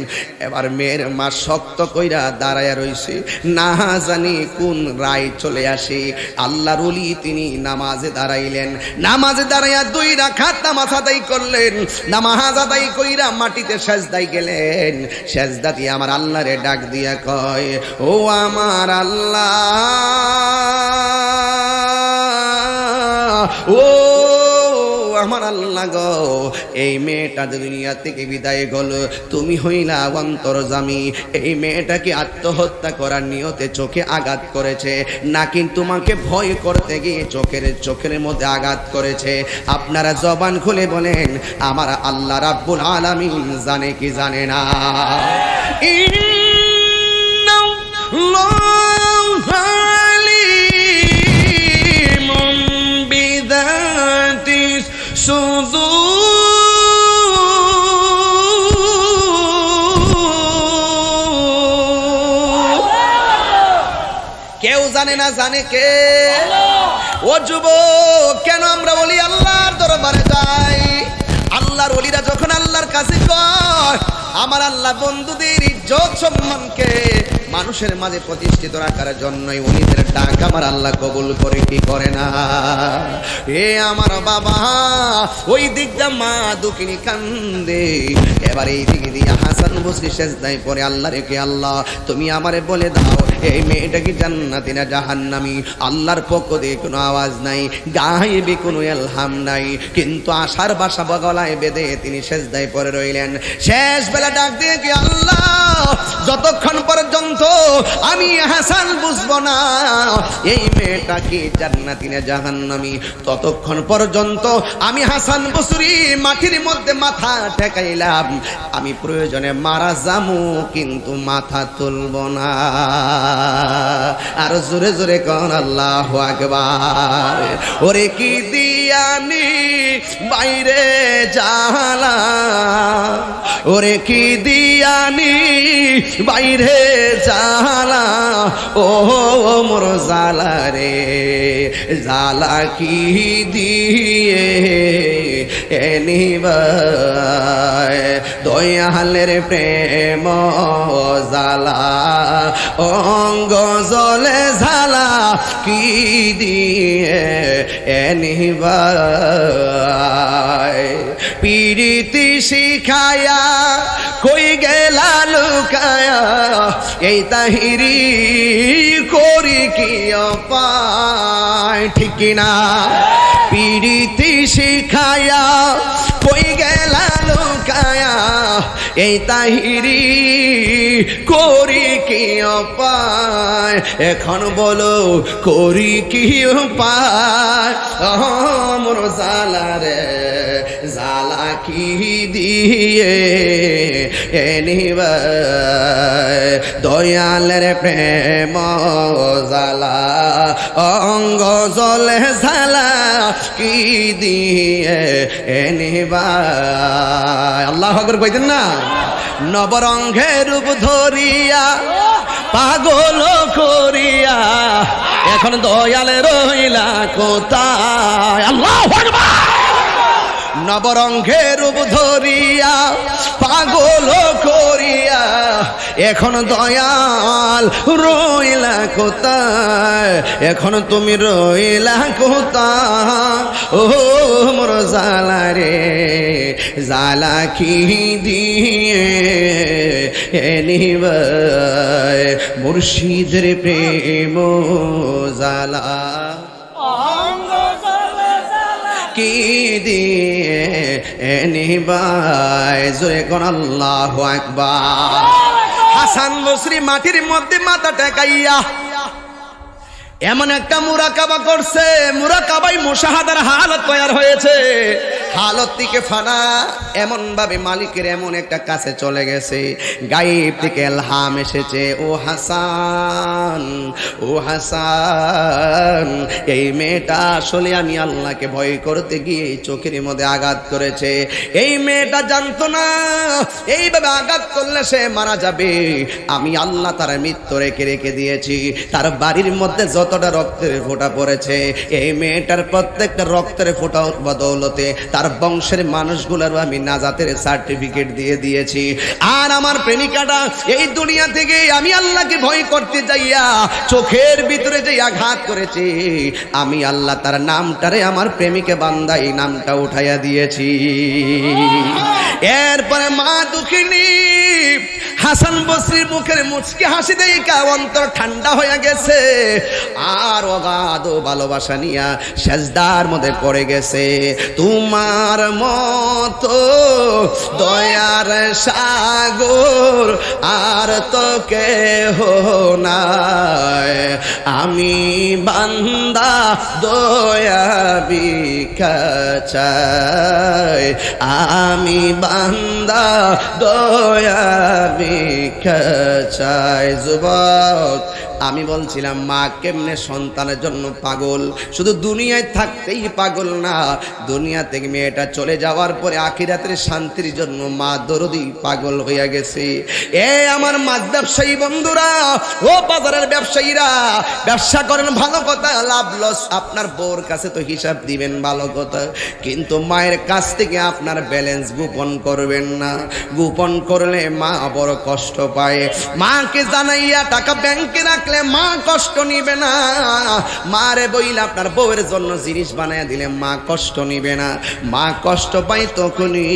S1: এবার মেয়ের মা শক্ত কইরা দাঁড়ায় রইছে না জানি কোন রায় চলে আসে আল্লাহর অলি তিনি নামাজে দাঁড়াইলেন নামাজে দাঁড়াইয়া দুই রাখা নামাজ আদাই করলেন নামাজ আদাই কইরা মাটিতে সেজদাই গেলেন সেজদা দিয়ে আমার আল্লাহরে ডাক দিয়া কয় ও আমার আল্লাহ ও আমার আল্লাহ গ এই মেয়েটা দুনিয়া থেকে বিদায় গল তুমি হইলা অন্তর জামি এই মেয়েটাকে আত্মহত্যা করার নিয়তে চোখে আঘাত করেছে না কিন্তু তোমাকে ভয় করতে গিয়ে চোখের চোখের মধ্যে আঘাত করেছে আপনারা জবান খুলে বলেন আমার আল্লাহ রাব্বুল আলামিন জানে কি জানে না জানে কে ও যুব কেন আমরা বলি আল্লাহর দরবারে যাই আল্লাহর অলিরা যখন আল্লাহর কাছে কয় আমার আল্লাহ বন্ধুদের ইজ্জত সম্মানকে মানুষের মাঝে প্রতিষ্ঠিত রাখার জন্যই উনিদের ডাক আমার আল্লাহ কবুল করে কি করে না এ আমার বাবা ওই দিকটা মা দুকিনি কান্দে এবার এই দিকে দিয়ে হাসান বসরি শেষ দায় পরে আল্লাহ রেখে আল্লাহ তুমি আমার বলে দাও এই মেয়েটা কি জান্নাতি না জাহান্নামি আল্লাহর পক্ষ দিয়ে কোনো আওয়াজ নাই গাইবে কোনো এলহাম নাই কিন্তু আশার বাসা বগলায় বেঁধে তিনি শেষ দায় পরে রইলেন শেষ বেলা ডাক দিয়ে কি আল্লাহ যতক্ষণ পর্যন্ত তো আমি হাসান বুঝবো না এই মেয়েটা কি জান্নাতি না জাহান্নামি ততক্ষণ পর্যন্ত আমি হাসান বসুরি মাটির মধ্যে মাথা ঠেকাইলাম আমি প্রয়োজনে মারা যামু কিন্তু মাথা তুলব না আর জোরে জোরে কন আল্লাহ আকবার ওরে কি দিয়ানি বাইরে জালা ওরে কি দিয়ানি বাইরে জালা ও মোর জালা রে জালা কি দিয়ে এনিবায় দয়ালের প্রেম জালা অঙ্গ জলে ঝালা কি দিয়ে এনিবায় পীড়িত শিখায়া কই গেলা লুকায়া এই তাহিরি করি কি অপায় ঠিক না পিড়িতি শিখায়া কই গেলা লুকায়া এই তাহিরি করি কি অপায় এখন বলো করি কি অপায় অমর জালা রে জালা কি দিয়ে এনিবার দয়ালের প্রেম জালা অঙ্গ জলে জালা কি দিয়ে এনিবার আল্লাহ হকর কইতেন না নবরঙ্গে রূপ ধরিয়া পাগল করিয়া এখন দয়ালে রইলা কোথায় আল্লাহ নবরঙ্গে রূপ ধরিয়া পাগল করিয়া এখন দয়াল রইলা কোথায় এখন তুমি রইলা কোথা ও মোর জালা রে জালা কি দিয়ে মুর্শিদের প্রেম জালা কি দিয়ে নিবাই জোরে কোন আল্লাহ একবার হাসান বসরি মাটির মধ্যে মাথা টেকাইয়া এমন একটা মুরাকাবা করছে মুরাকাবাই মোশাহাদার হালত তৈরি হয়েছে হালত থেকে ফানা এমন ভাবে মালিকের এমন একটা কাছে চলে গেছে গাইব থেকে এলহাম এসেছে ও হাসান ও হাসান এই মেয়েটা আসলে আমি আল্লাহকে ভয় করতে গিয়ে চোখের মধ্যে আঘাত করেছে এই মেয়েটা জানতো না এইভাবে আঘাত করলে সে মারা যাবে আমি আল্লাহ তার মৃত্যু রেখে রেখে দিয়েছি তার বাড়ির মধ্যে যত কতটা রক্তের ফোটা পড়েছে এই মেয়েটার প্রত্যেকটা রক্তের ফোটা বদৌলতে তার বংশের মানুষগুলোর আমি নাজাতের সার্টিফিকেট দিয়ে দিয়েছি আর আমার প্রেমিকাটা এই দুনিয়া থেকে আমি আল্লাহকে ভয় করতে যাইয়া চোখের ভিতরে যে আঘাত করেছি আমি আল্লাহ তার নামটারে আমার প্রেমিকে বান্দা এই নামটা উঠাইয়া দিয়েছি এরপরে মা দুঃখিনী হাসান বসরির মুখের মুচকে হাসি দেই অন্তর ঠান্ডা হয়ে গেছে আর অগাধ ভালোবাসা নিয়া সেজদার মধ্যে পড়ে গেছে তোমার মত দয়ার সাগর আর তো কেহ নাই আমি বান্দা দয়া বিকাচাই আমি বান্দা দয়া বিকাচাই যুবক আমি বলছিলাম মা কেমনে সন্তানের জন্য পাগল শুধু দুনিয়ায় থাকতেই পাগল না দুনিয়া থেকে মেয়েটা চলে যাওয়ার পরে আখিরাতের শান্তির জন্য মা দরদি পাগল হইয়া গেছে এ আমার মাছ ব্যবসায়ী বন্ধুরা ও বাজারের ব্যবসায়ীরা ব্যবসা করেন ভালো কথা লাভ লস আপনার বউর কাছে তো হিসাব দিবেন ভালো কথা কিন্তু মায়ের কাছ থেকে আপনার ব্যালেন্স গোপন করবেন না গোপন করলে মা বড় কষ্ট পায় মাকে জানাইয়া টাকা ব্যাংকে রাখ থাকলে মা কষ্ট নিবে না মারে বইলে আপনার বউয়ের জন্য জিনিস বানায় দিলে মা কষ্ট নিবে না মা কষ্ট পাই তখনই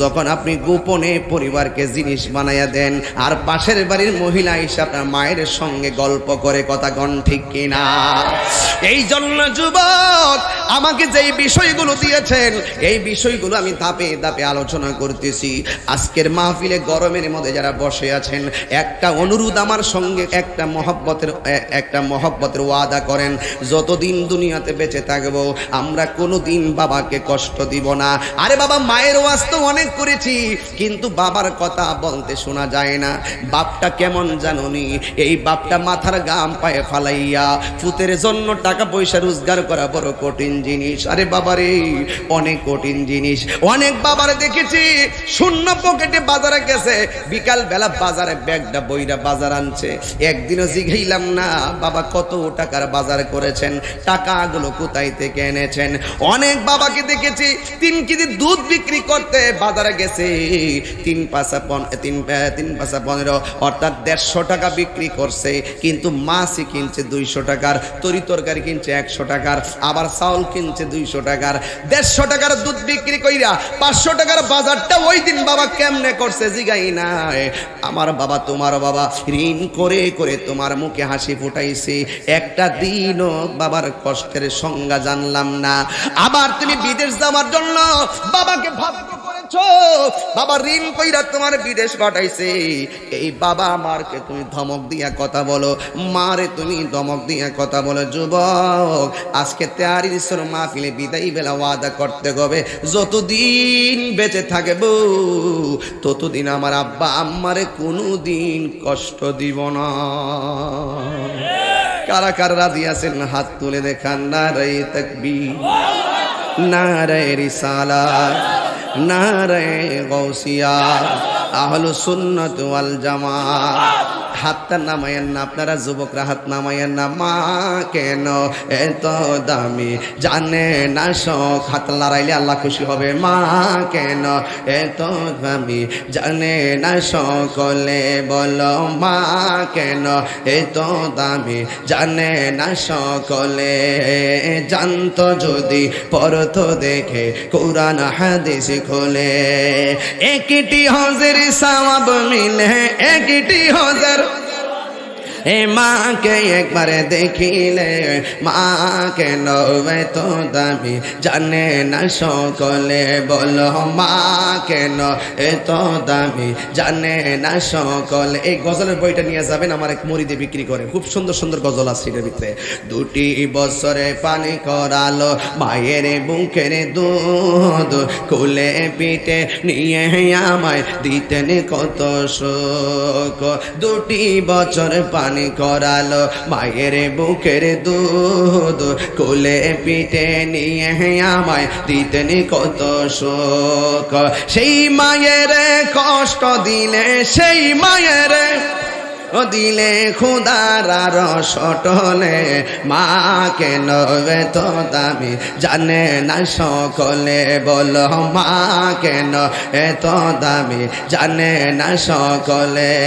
S1: যখন আপনি গোপনে পরিবারকে জিনিস বানাইয়া দেন আর পাশের বাড়ির মহিলা এসে আপনার মায়ের সঙ্গে গল্প করে কথা গণ ঠিক কিনা এই জন্য যুবক আমাকে যেই বিষয়গুলো দিয়েছেন এই বিষয়গুলো আমি ধাপে ধাপে আলোচনা করতেছি আজকের মাহফিলে গরমের মধ্যে যারা বসে আছেন একটা অনুরোধ আমার সঙ্গে একটা মহাব্বত মহব্বতের একটা মহব্বতের ওয়াদা করেন যতদিন দুনিয়াতে বেঁচে থাকবো আমরা কোনো দিন বাবাকে কষ্ট দিব না আরে বাবা মায়ের ওয়াজ তো অনেক করেছি কিন্তু বাবার কথা বলতে শোনা যায় না বাপটা কেমন জাননি এই বাপটা মাথার গাম পায়ে ফালাইয়া ফুতের জন্য টাকা পয়সা রোজগার করা বড় কঠিন জিনিস আরে বাবার এই অনেক কঠিন জিনিস অনেক বাবার দেখেছি শূন্য পকেটে বাজারে গেছে বিকাল বেলা বাজারে ব্যাগটা বইরা বাজার আনছে একদিনও জিঘে বুঝেইলাম না বাবা কত টাকার বাজার করেছেন টাকাগুলো কোথায় থেকে এনেছেন অনেক বাবাকে দেখেছি তিন কেজি দুধ বিক্রি করতে বাজারে গেছে তিন পাশা তিন তিন পাশা পনেরো অর্থাৎ দেড়শো টাকা বিক্রি করছে কিন্তু মাছই কিনছে দুইশো টাকার তরি তরকারি কিনছে একশো টাকার আবার চাউল কিনছে দুইশো টাকার দেড়শো টাকার দুধ বিক্রি কইরা পাঁচশো টাকার বাজারটা ওই দিন বাবা কেমনে করছে জিগাই নাই আমার বাবা তোমার বাবা ঋণ করে করে তোমার মুখে হাসি ফুটাইছে একটা দিনও বাবার কষ্টের সংজ্ঞা জানলাম না আবার তুমি বিদেশ যাওয়ার জন্য বাবাকে ভাব করছ বাবা ঋণ কইরা তোমার বিদেশ পাঠাইছে এই বাবা মারকে তুমি ধমক দিয়া কথা বলো মারে তুমি ধমক দিয়া কথা বলো যুবক আজকে তেয়ারি ঈশ্বর মাহফিলে বিদায়ী বেলা ওয়াদা করতে হবে যতদিন বেঁচে থাকে থাকব ততদিন আমার আব্বা আম্মারে কোনো দিন কষ্ট দিব না কারা কারা রাজি আছেন হাত তুলে দেখান না রে তাকবি না রে রিসালা নারে গৌসিয়া আহলু সুন্নত ওয়াল জামাত হাতটা নামায়েন না আপনারা যুবকরা হাত নামায়েন না মা কেন এত দামি জানে না শখ হাত লড়াইলে আল্লাহ খুশি হবে মা কেন এত দামি জানে না সকলে বলো মা কেন এত দামি জানে না সকলে জানত যদি পরত দেখে কোরআন হাদিস খোলে একটি হজের সামাব মিলে একটি হজের এ মাকে একবারে দেখিলে মাকে নবে তো দামি জানে না সকলে বলো মাকে ন এত দামি জানে না সকলে এই গজলের বইটা নিয়ে যাবেন আমার এক মরিদে বিক্রি করে খুব সুন্দর সুন্দর গজল আছে এর ভিতরে দুটি বছরে পানি করালো মায়ের বুকের দুধ কুলে পিঠে নিয়ে আমায় দিতেন কত শোক দুটি বছর পানি পান করালো মায়ের বুকের দুধ কোলে পিঠে নিয়ে আমায় দিতেন কত শোক সেই মায়ের কষ্ট দিলে সেই মায়ের দিলে খুদার রসটলে মা কেন তো দামি জানে না সকলে বল মা কেন এত দামি জানে না সকলে